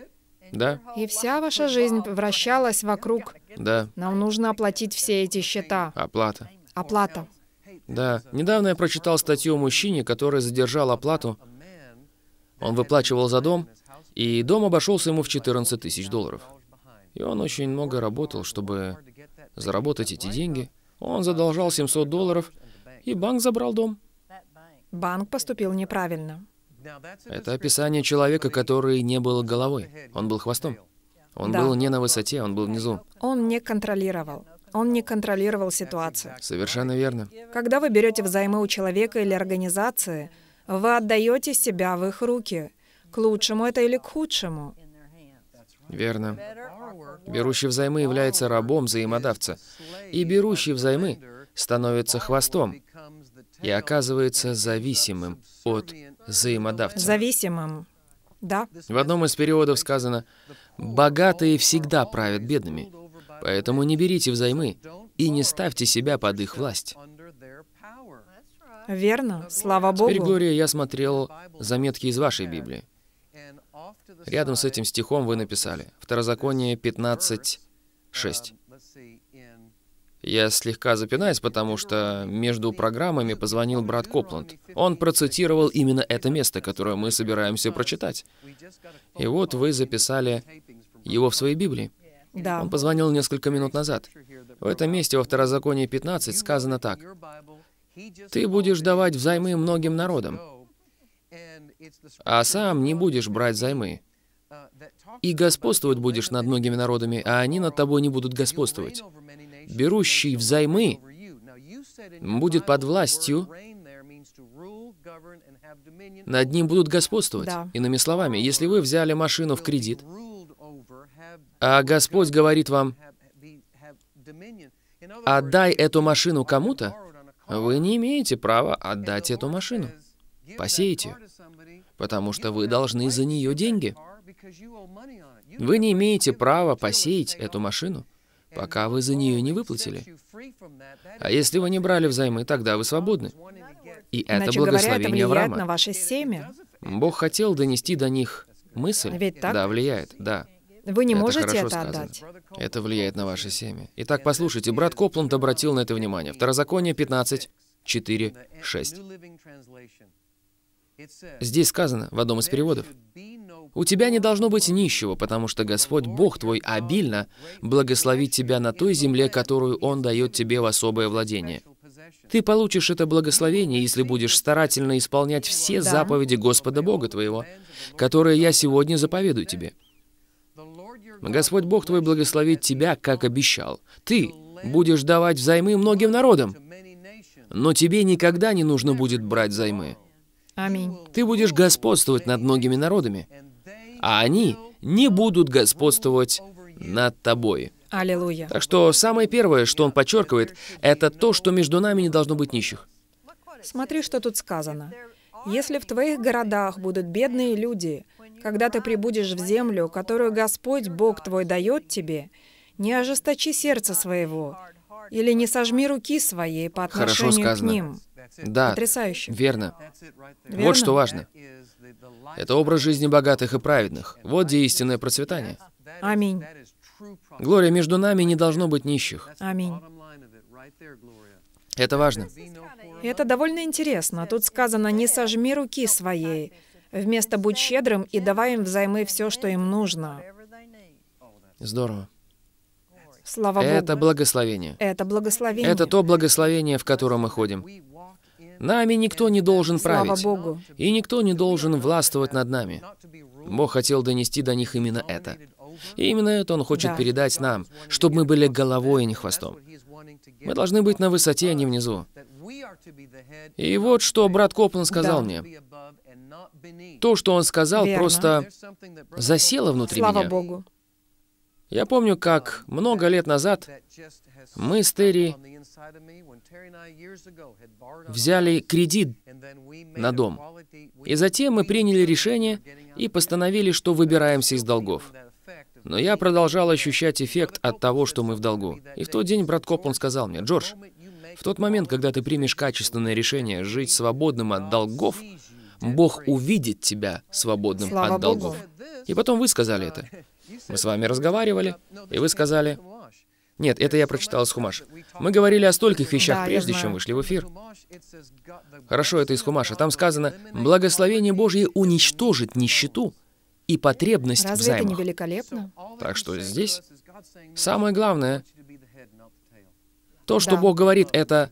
Да. И вся ваша жизнь вращалась вокруг. Да. Нам нужно оплатить все эти счета. Оплата. Оплата. Да. Недавно я прочитал статью о мужчине, который задержал оплату. Он выплачивал за дом, и дом обошелся ему в 14 тысяч долларов. И он очень много работал, чтобы заработать эти деньги. Он задолжал 700 долларов, и банк забрал дом. Банк поступил неправильно. Это описание человека, который не был головой. Он был хвостом. Он да. был не на высоте, он был внизу. Он не контролировал. Он не контролировал ситуацию. Совершенно верно. Когда вы берете взаймы у человека или организации, вы отдаете себя в их руки. К лучшему это или к худшему. Верно. Берущий взаймы является рабом взаимодавца, и берущий взаймы становится хвостом и оказывается зависимым от взаимодавцем. Зависимым, да. В одном из периодов сказано, «Богатые всегда правят бедными, поэтому не берите взаймы и не ставьте себя под их власть». Верно, слава Богу. Теперь, Глория, я смотрел заметки из вашей Библии. Рядом с этим стихом вы написали. Второзаконие 15, 6. Я слегка запинаюсь, потому что между программами позвонил брат Копланд. Он процитировал именно это место, которое мы собираемся прочитать. И вот вы записали его в своей Библии. Да. Он позвонил несколько минут назад. В этом месте во Второзаконии 15 сказано так. «Ты будешь давать взаймы многим народам, а сам не будешь брать займы. И господствовать будешь над многими народами, а они над тобой не будут господствовать берущий взаймы, будет под властью, над ним будут господствовать. Да. Иными словами, если вы взяли машину в кредит, а Господь говорит вам, отдай эту машину кому-то, вы не имеете права отдать эту машину. Посеете, потому что вы должны за нее деньги. Вы не имеете права посеять эту машину, пока вы за нее не выплатили. А если вы не брали взаймы, тогда вы свободны. И это Иначе благословение говоря, это Авраама. на ваше семя. Бог хотел донести до них мысль. Ведь так? Да, влияет, да. Вы не это можете это сказано. отдать. Это влияет на ваше семя. Итак, послушайте, брат Копланд обратил на это внимание. Второзаконие 15, 4, 6. Здесь сказано в одном из переводов, «У тебя не должно быть нищего, потому что Господь Бог твой обильно благословит тебя на той земле, которую Он дает тебе в особое владение». Ты получишь это благословение, если будешь старательно исполнять все заповеди Господа Бога твоего, которые я сегодня заповедую тебе. Господь Бог твой благословит тебя, как обещал. Ты будешь давать взаймы многим народам, но тебе никогда не нужно будет брать взаймы. Аминь. Ты будешь господствовать над многими народами, а они не будут господствовать над тобой. Аллилуйя. Так что самое первое, что он подчеркивает, это то, что между нами не должно быть нищих. Смотри, что тут сказано. «Если в твоих городах будут бедные люди, когда ты прибудешь в землю, которую Господь, Бог твой, дает тебе, не ожесточи сердце своего или не сожми руки своей по отношению к ним». Да. Потрясающе. Верно. Верно. Вот что важно. Это образ жизни богатых и праведных. Вот где истинное процветание. Аминь. Глория, между нами не должно быть нищих. Аминь. Это важно. Это довольно интересно. Тут сказано «не сожми руки своей». Вместо «будь щедрым» и давай им взаймы все, что им нужно. Здорово. Слава Богу. Это благословение. Это благословение. Это то благословение, в котором мы ходим. Нами никто не должен править. Слава Богу. И никто не должен властвовать над нами. Бог хотел донести до них именно это. И именно это Он хочет да. передать нам, чтобы мы были головой, а не хвостом. Мы должны быть на высоте, а не внизу. И вот что брат Коплан сказал да. мне. То, что он сказал, Верно. просто засело внутри Слава меня. Богу. Я помню, как много лет назад мы с Терри взяли кредит на дом. И затем мы приняли решение и постановили, что выбираемся из долгов. Но я продолжал ощущать эффект от того, что мы в долгу. И в тот день брат Коплан сказал мне, «Джордж, в тот момент, когда ты примешь качественное решение жить свободным от долгов, Бог увидит тебя свободным Слава от долгов». Богу. И потом вы сказали uh, это. Мы с вами разговаривали, uh, и вы сказали, нет, это я прочитал из Хумаш. Мы говорили о стольких вещах, прежде чем вышли в эфир. Хорошо, это из Хумаша. Там сказано, «Благословение Божье уничтожит нищету и потребность Разве в займах». это не великолепно? Так что здесь самое главное, то, что да. Бог говорит, это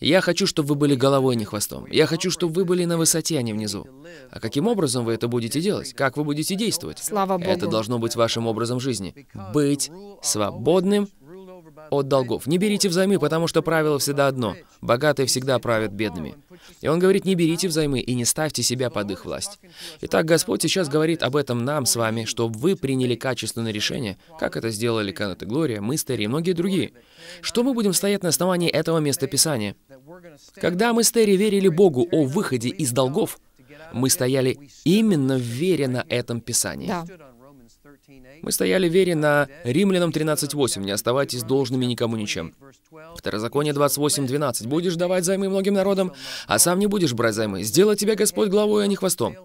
«Я хочу, чтобы вы были головой, а не хвостом. Я хочу, чтобы вы были на высоте, а не внизу». А каким образом вы это будете делать? Как вы будете действовать? Слава Богу. Это должно быть вашим образом жизни. Быть свободным — от долгов. Не берите взаймы, потому что правило всегда одно. Богатые всегда правят бедными. И он говорит, не берите взаймы и не ставьте себя под их власть. Итак, Господь сейчас говорит об этом нам с вами, чтобы вы приняли качественное решение, как это сделали Кеннет и Глория, мы, Стерри и многие другие. Что мы будем стоять на основании этого места Писания? Когда мы с верили Богу о выходе из долгов, мы стояли именно в вере на этом Писании. Да. Мы стояли в вере на Римлянам 13.8, не оставайтесь должными никому ничем. Второзаконие 28.12, будешь давать займы многим народам, а сам не будешь брать займы. Сделай тебя Господь главой, а не хвостом.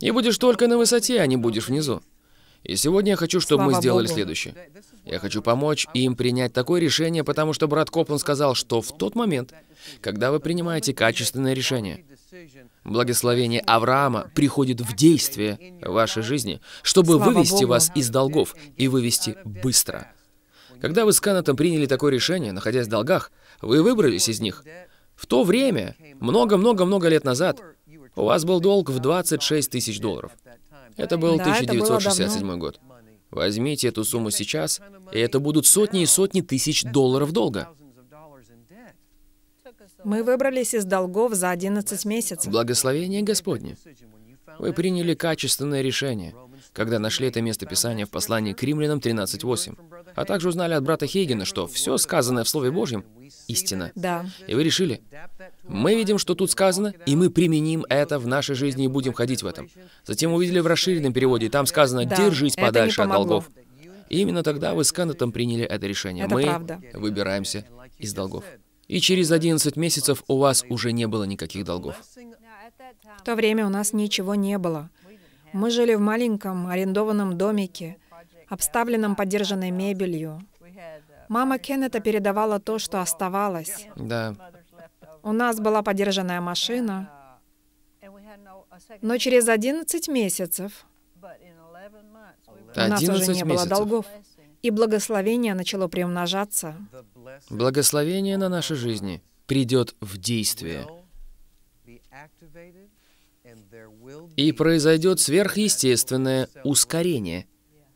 И будешь только на высоте, а не будешь внизу. И сегодня я хочу, чтобы Слава мы сделали Богу. следующее. Я хочу помочь им принять такое решение, потому что брат Коплан сказал, что в тот момент, когда вы принимаете качественное решение, Благословение Авраама приходит в действие в вашей жизни, чтобы вывести вас из долгов и вывести быстро. Когда вы с Канатом приняли такое решение, находясь в долгах, вы выбрались из них. В то время, много-много-много лет назад, у вас был долг в 26 тысяч долларов. Это был 1967 год. Возьмите эту сумму сейчас, и это будут сотни и сотни тысяч долларов долга. Мы выбрались из долгов за 11 месяцев. Благословение Господне. Вы приняли качественное решение, когда нашли это место Писания в послании к римлянам 13.8, а также узнали от брата Хейгена, что все сказанное в Слове Божьем — истина. Да. И вы решили, мы видим, что тут сказано, и мы применим это в нашей жизни и будем ходить в этом. Затем увидели в расширенном переводе, и там сказано да, «держись подальше от долгов». И именно тогда вы с Кеннетом приняли это решение. Это мы правда. выбираемся из долгов. И через 11 месяцев у вас уже не было никаких долгов. В то время у нас ничего не было. Мы жили в маленьком арендованном домике, обставленном поддержанной мебелью. Мама Кеннета передавала то, что оставалось. Да. У нас была подержанная машина, но через 11 месяцев у нас уже не было долгов и благословение начало приумножаться. Благословение на наши жизни придет в действие. И произойдет сверхъестественное ускорение,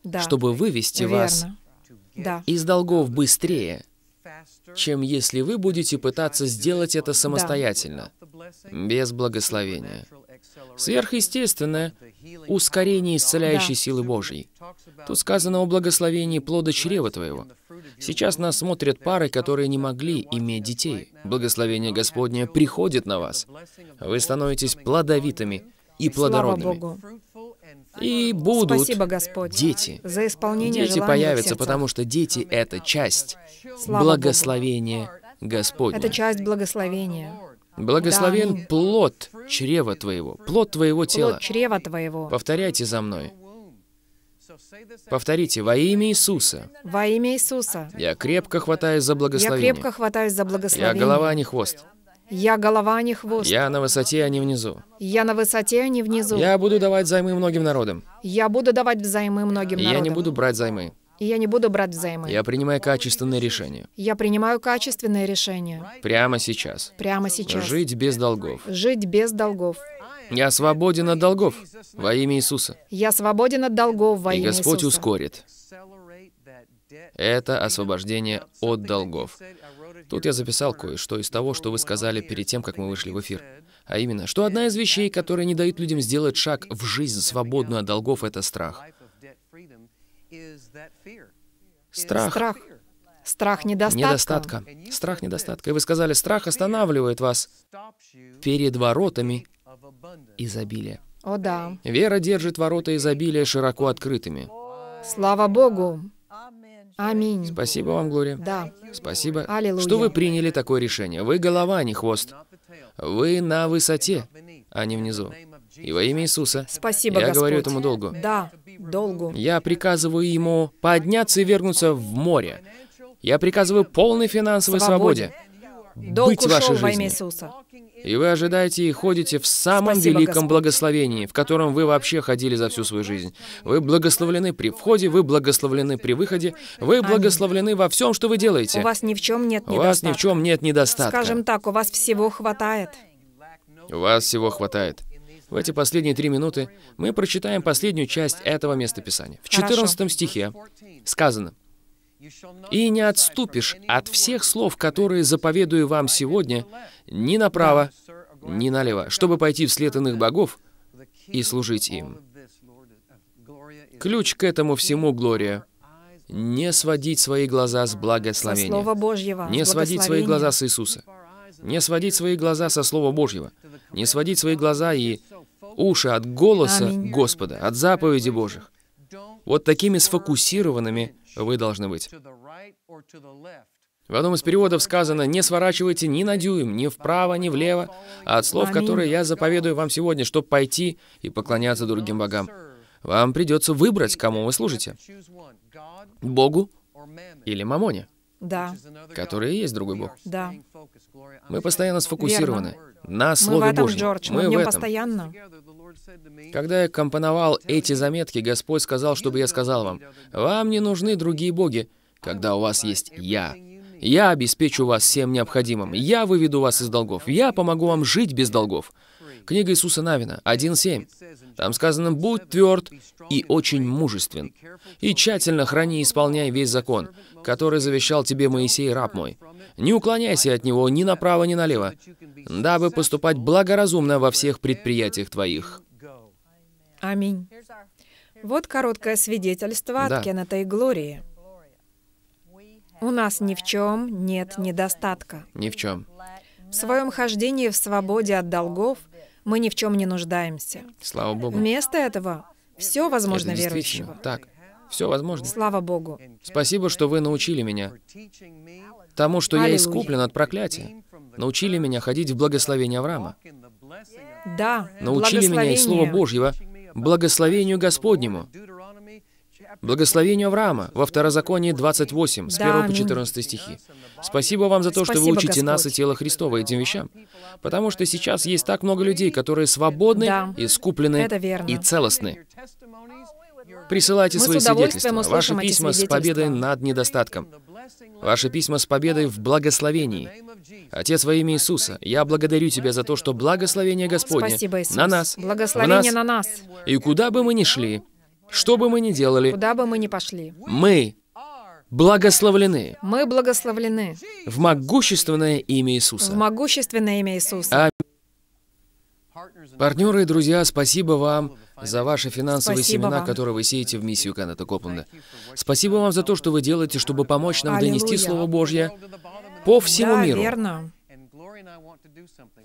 да. чтобы вывести Верно. вас да. из долгов быстрее, чем если вы будете пытаться сделать это самостоятельно, без благословения. Сверхъестественное — ускорение исцеляющей силы Божьей. Тут сказано о благословении плода чрева твоего. Сейчас нас смотрят пары, которые не могли иметь детей. Благословение Господне приходит на вас. Вы становитесь плодовитыми и плодородными. И будут Спасибо, Господь, дети. За исполнение дети появятся, сердца. потому что дети — это часть Слава благословения Богу. Господня. Это часть благословения. Благословен да. плод чрева твоего, плод твоего тела. Плод чрева твоего. Повторяйте за мной. Повторите, во имя Иисуса. Во имя Иисуса. Я крепко хватаюсь за благословение. Я крепко хватаюсь за благословение. Я голова, а не хвост. Я голова, а не хвост. Я на высоте, а не внизу. Я на высоте, а не внизу. Я буду давать займы многим народам. Я буду давать взаймы многим народам. Я не буду брать займы. Я не буду брать взаймы. Я принимаю качественные решения. Я принимаю качественные решения. Прямо сейчас. Прямо сейчас. Жить без долгов. Жить без долгов. Я свободен от долгов во имя Иисуса. Я свободен от долгов во И имя Господь Иисуса. И Господь ускорит. Это освобождение от долгов. Тут я записал кое-что из того, что вы сказали перед тем, как мы вышли в эфир. А именно, что одна из вещей, которые не дают людям сделать шаг в жизнь, свободную от долгов, это страх. Страх. Страх. Страх недостатка. Недостатка. Страх недостатка. И вы сказали, страх останавливает вас перед воротами изобилия. О да. Вера держит ворота изобилия широко открытыми. Слава Богу! Аминь. Спасибо вам, Глория. Да. Спасибо. Аллилуйя. Что вы приняли такое решение? Вы голова, а не хвост. Вы на высоте, а не внизу. И во имя Иисуса. Спасибо, Я Господь. говорю этому долгу. Да, долгу. Я приказываю ему подняться и вернуться в море. Я приказываю полной финансовой свободе. свободе. Долг быть вашей во Иисуса. И вы ожидаете и ходите в самом Спасибо, великом Господь. благословении, в котором вы вообще ходили за всю свою жизнь. Вы благословлены при входе, вы благословлены при выходе, вы Аминь. благословлены во всем, что вы делаете. У вас ни в чем нет недостатка. У вас ни в чем нет недостатка. Скажем так, у вас всего хватает. У вас всего хватает. В эти последние три минуты мы прочитаем последнюю часть этого местописания. В 14 стихе сказано, и не отступишь от всех слов, которые заповедую вам сегодня, ни направо, ни налево, чтобы пойти вслед иных богов и служить им. Ключ к этому всему, Глория, не сводить свои глаза с благословения. Со Слова Божьего. Не сводить свои глаза с Иисуса. Не сводить свои глаза со Слова Божьего. Не сводить свои глаза и уши от голоса Аминь. Господа, от заповеди Божьих. Вот такими сфокусированными вы должны быть. В одном из переводов сказано, не сворачивайте ни на дюйм, ни вправо, ни влево, а от слов, которые я заповедую вам сегодня, чтобы пойти и поклоняться другим богам. Вам придется выбрать, кому вы служите. Богу или мамоне. Да. Который и есть другой Бог. Да. Мы постоянно сфокусированы Верно. на Слове Мы в этом, Божьем. Джордж, мы, мы в этом. постоянно. Когда я компоновал эти заметки, Господь сказал, чтобы я сказал вам, «Вам не нужны другие боги, когда у вас есть Я». Я обеспечу вас всем необходимым. Я выведу вас из долгов. Я помогу вам жить без долгов. Книга Иисуса Навина, 1.7. Там сказано, «Будь тверд и очень мужествен, и тщательно храни и исполняй весь закон, который завещал тебе Моисей, раб мой. Не уклоняйся от него ни направо, ни налево, дабы поступать благоразумно во всех предприятиях твоих». Аминь. Вот короткое свидетельство да. от Кеннета и Глории. У нас ни в чем нет недостатка. Ни в чем. В своем хождении в свободе от долгов мы ни в чем не нуждаемся. Слава Богу. Вместо этого все возможно Это верующего. Так. Все возможно. Слава Богу. Спасибо, что вы научили меня тому, что Аллилуйя. я искуплен от проклятия. Научили меня ходить в благословение Авраама. Да, Научили меня из Слова Божьего благословению Господнему. Благословению Авраама во Второзаконии 28, с 1 по 14 стихи. Спасибо вам за то, Спасибо, что вы учите Господь. нас и тело Христова этим вещам. Потому что сейчас есть так много людей, которые свободны, да. искуплены и целостны. Присылайте Мы свои свидетельства, ваши письма с победой над недостатком. Ваши письма с победой в благословении. Отец во имя Иисуса, я благодарю Тебя за то, что благословение Господне Спасибо, на нас, благословение на нас. на нас. И куда бы мы ни шли, что бы мы ни делали, куда бы мы ни пошли, мы благословлены. Мы благословлены. В могущественное имя Иисуса. В могущественное имя Иисуса. Аминь. Партнеры и друзья, спасибо вам за ваши финансовые спасибо семена, вам. которые вы сеете в миссию Каната Копланда. Спасибо вам за то, что вы делаете, чтобы помочь нам Аллилуйя. донести Слово Божье по всему да, миру. верно.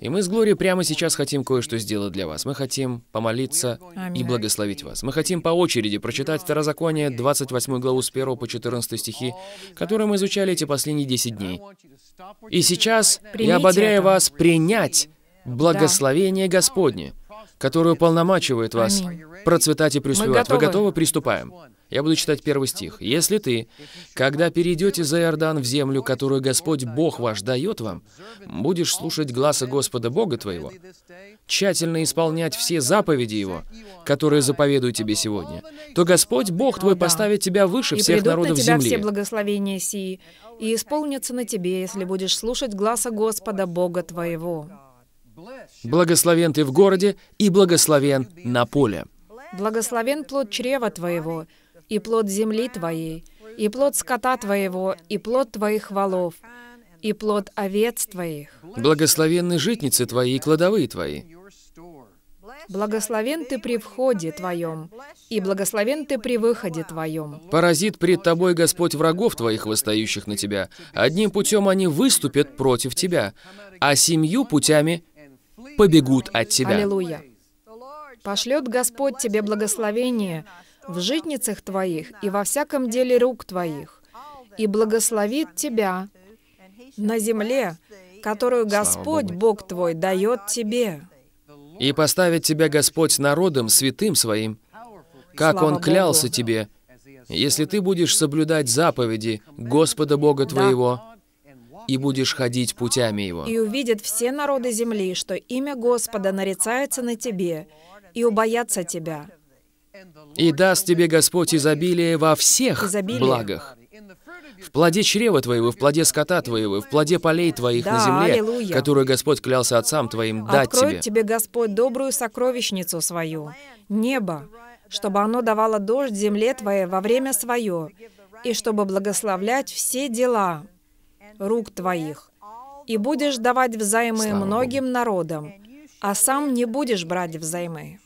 И мы с Глорией прямо сейчас хотим кое-что сделать для вас. Мы хотим помолиться Аминь. и благословить вас. Мы хотим по очереди прочитать Второзаконие, 28 главу с 1 по 14 стихи, которые мы изучали эти последние 10 дней. И сейчас Примите я ободряю это. вас принять благословение Господне, которое уполномачивает вас процветать и преуспевать. Вы готовы? Приступаем. Я буду читать первый стих. «Если ты, когда перейдете за Иордан в землю, которую Господь Бог ваш дает вам, будешь слушать глаза Господа Бога твоего, тщательно исполнять все заповеди Его, которые заповедую тебе сегодня, то Господь Бог твой поставит тебя выше всех народов земли и на тебя земли». все благословения сии, и исполнятся на тебе, если будешь слушать глаза Господа Бога твоего. Благословен ты в городе и благословен на поле. Благословен плод чрева твоего, и плод земли твоей, и плод скота твоего, и плод твоих валов, и плод овец твоих. Благословенны житницы твои и кладовые твои. Благословен ты при входе твоем, и благословен ты при выходе твоем. Поразит пред тобой Господь врагов твоих, восстающих на тебя. Одним путем они выступят против тебя, а семью путями побегут от тебя. Аллилуйя. Пошлет Господь тебе благословение в житницах твоих и во всяком деле рук твоих, и благословит тебя на земле, которую Господь, Бог твой, дает тебе. И поставит тебя Господь народом святым своим, как Слава Он клялся Богу. тебе, если ты будешь соблюдать заповеди Господа Бога твоего, да и будешь ходить путями Его. И увидят все народы земли, что имя Господа нарицается на тебе, и убоятся тебя. И даст тебе Господь изобилие во всех изобилие. благах. В плоде чрева твоего, в плоде скота твоего, в плоде полей твоих да, на земле, аллилуйя. которую Господь клялся отцам твоим дать Откроет тебе. тебе Господь добрую сокровищницу свою, небо, чтобы оно давало дождь земле твоей во время свое, и чтобы благословлять все дела рук твоих, и будешь давать взаймы Слава многим Богу. народам, а сам не будешь брать взаймы.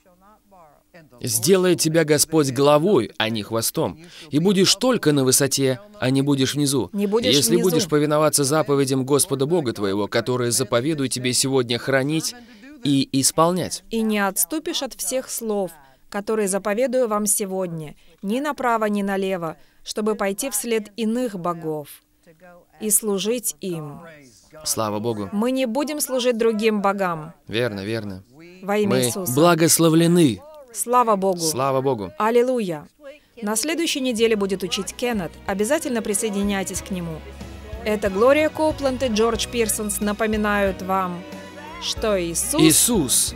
Сделает тебя Господь главой, а не хвостом. И будешь только на высоте, а не будешь внизу. Не будешь Если внизу. будешь повиноваться заповедям Господа Бога твоего, которые заповедую тебе сегодня хранить и исполнять. И не отступишь от всех слов, которые заповедую вам сегодня, ни направо, ни налево, чтобы пойти вслед иных богов и служить им. Слава Богу. Мы не будем служить другим богам. Верно, верно. Во имя Мы Иисуса. благословлены. Слава Богу. Слава Богу. Аллилуйя. На следующей неделе будет учить Кеннет. Обязательно присоединяйтесь к нему. Это Глория Коупленд и Джордж Пирсонс напоминают вам, что Иисус... Иисус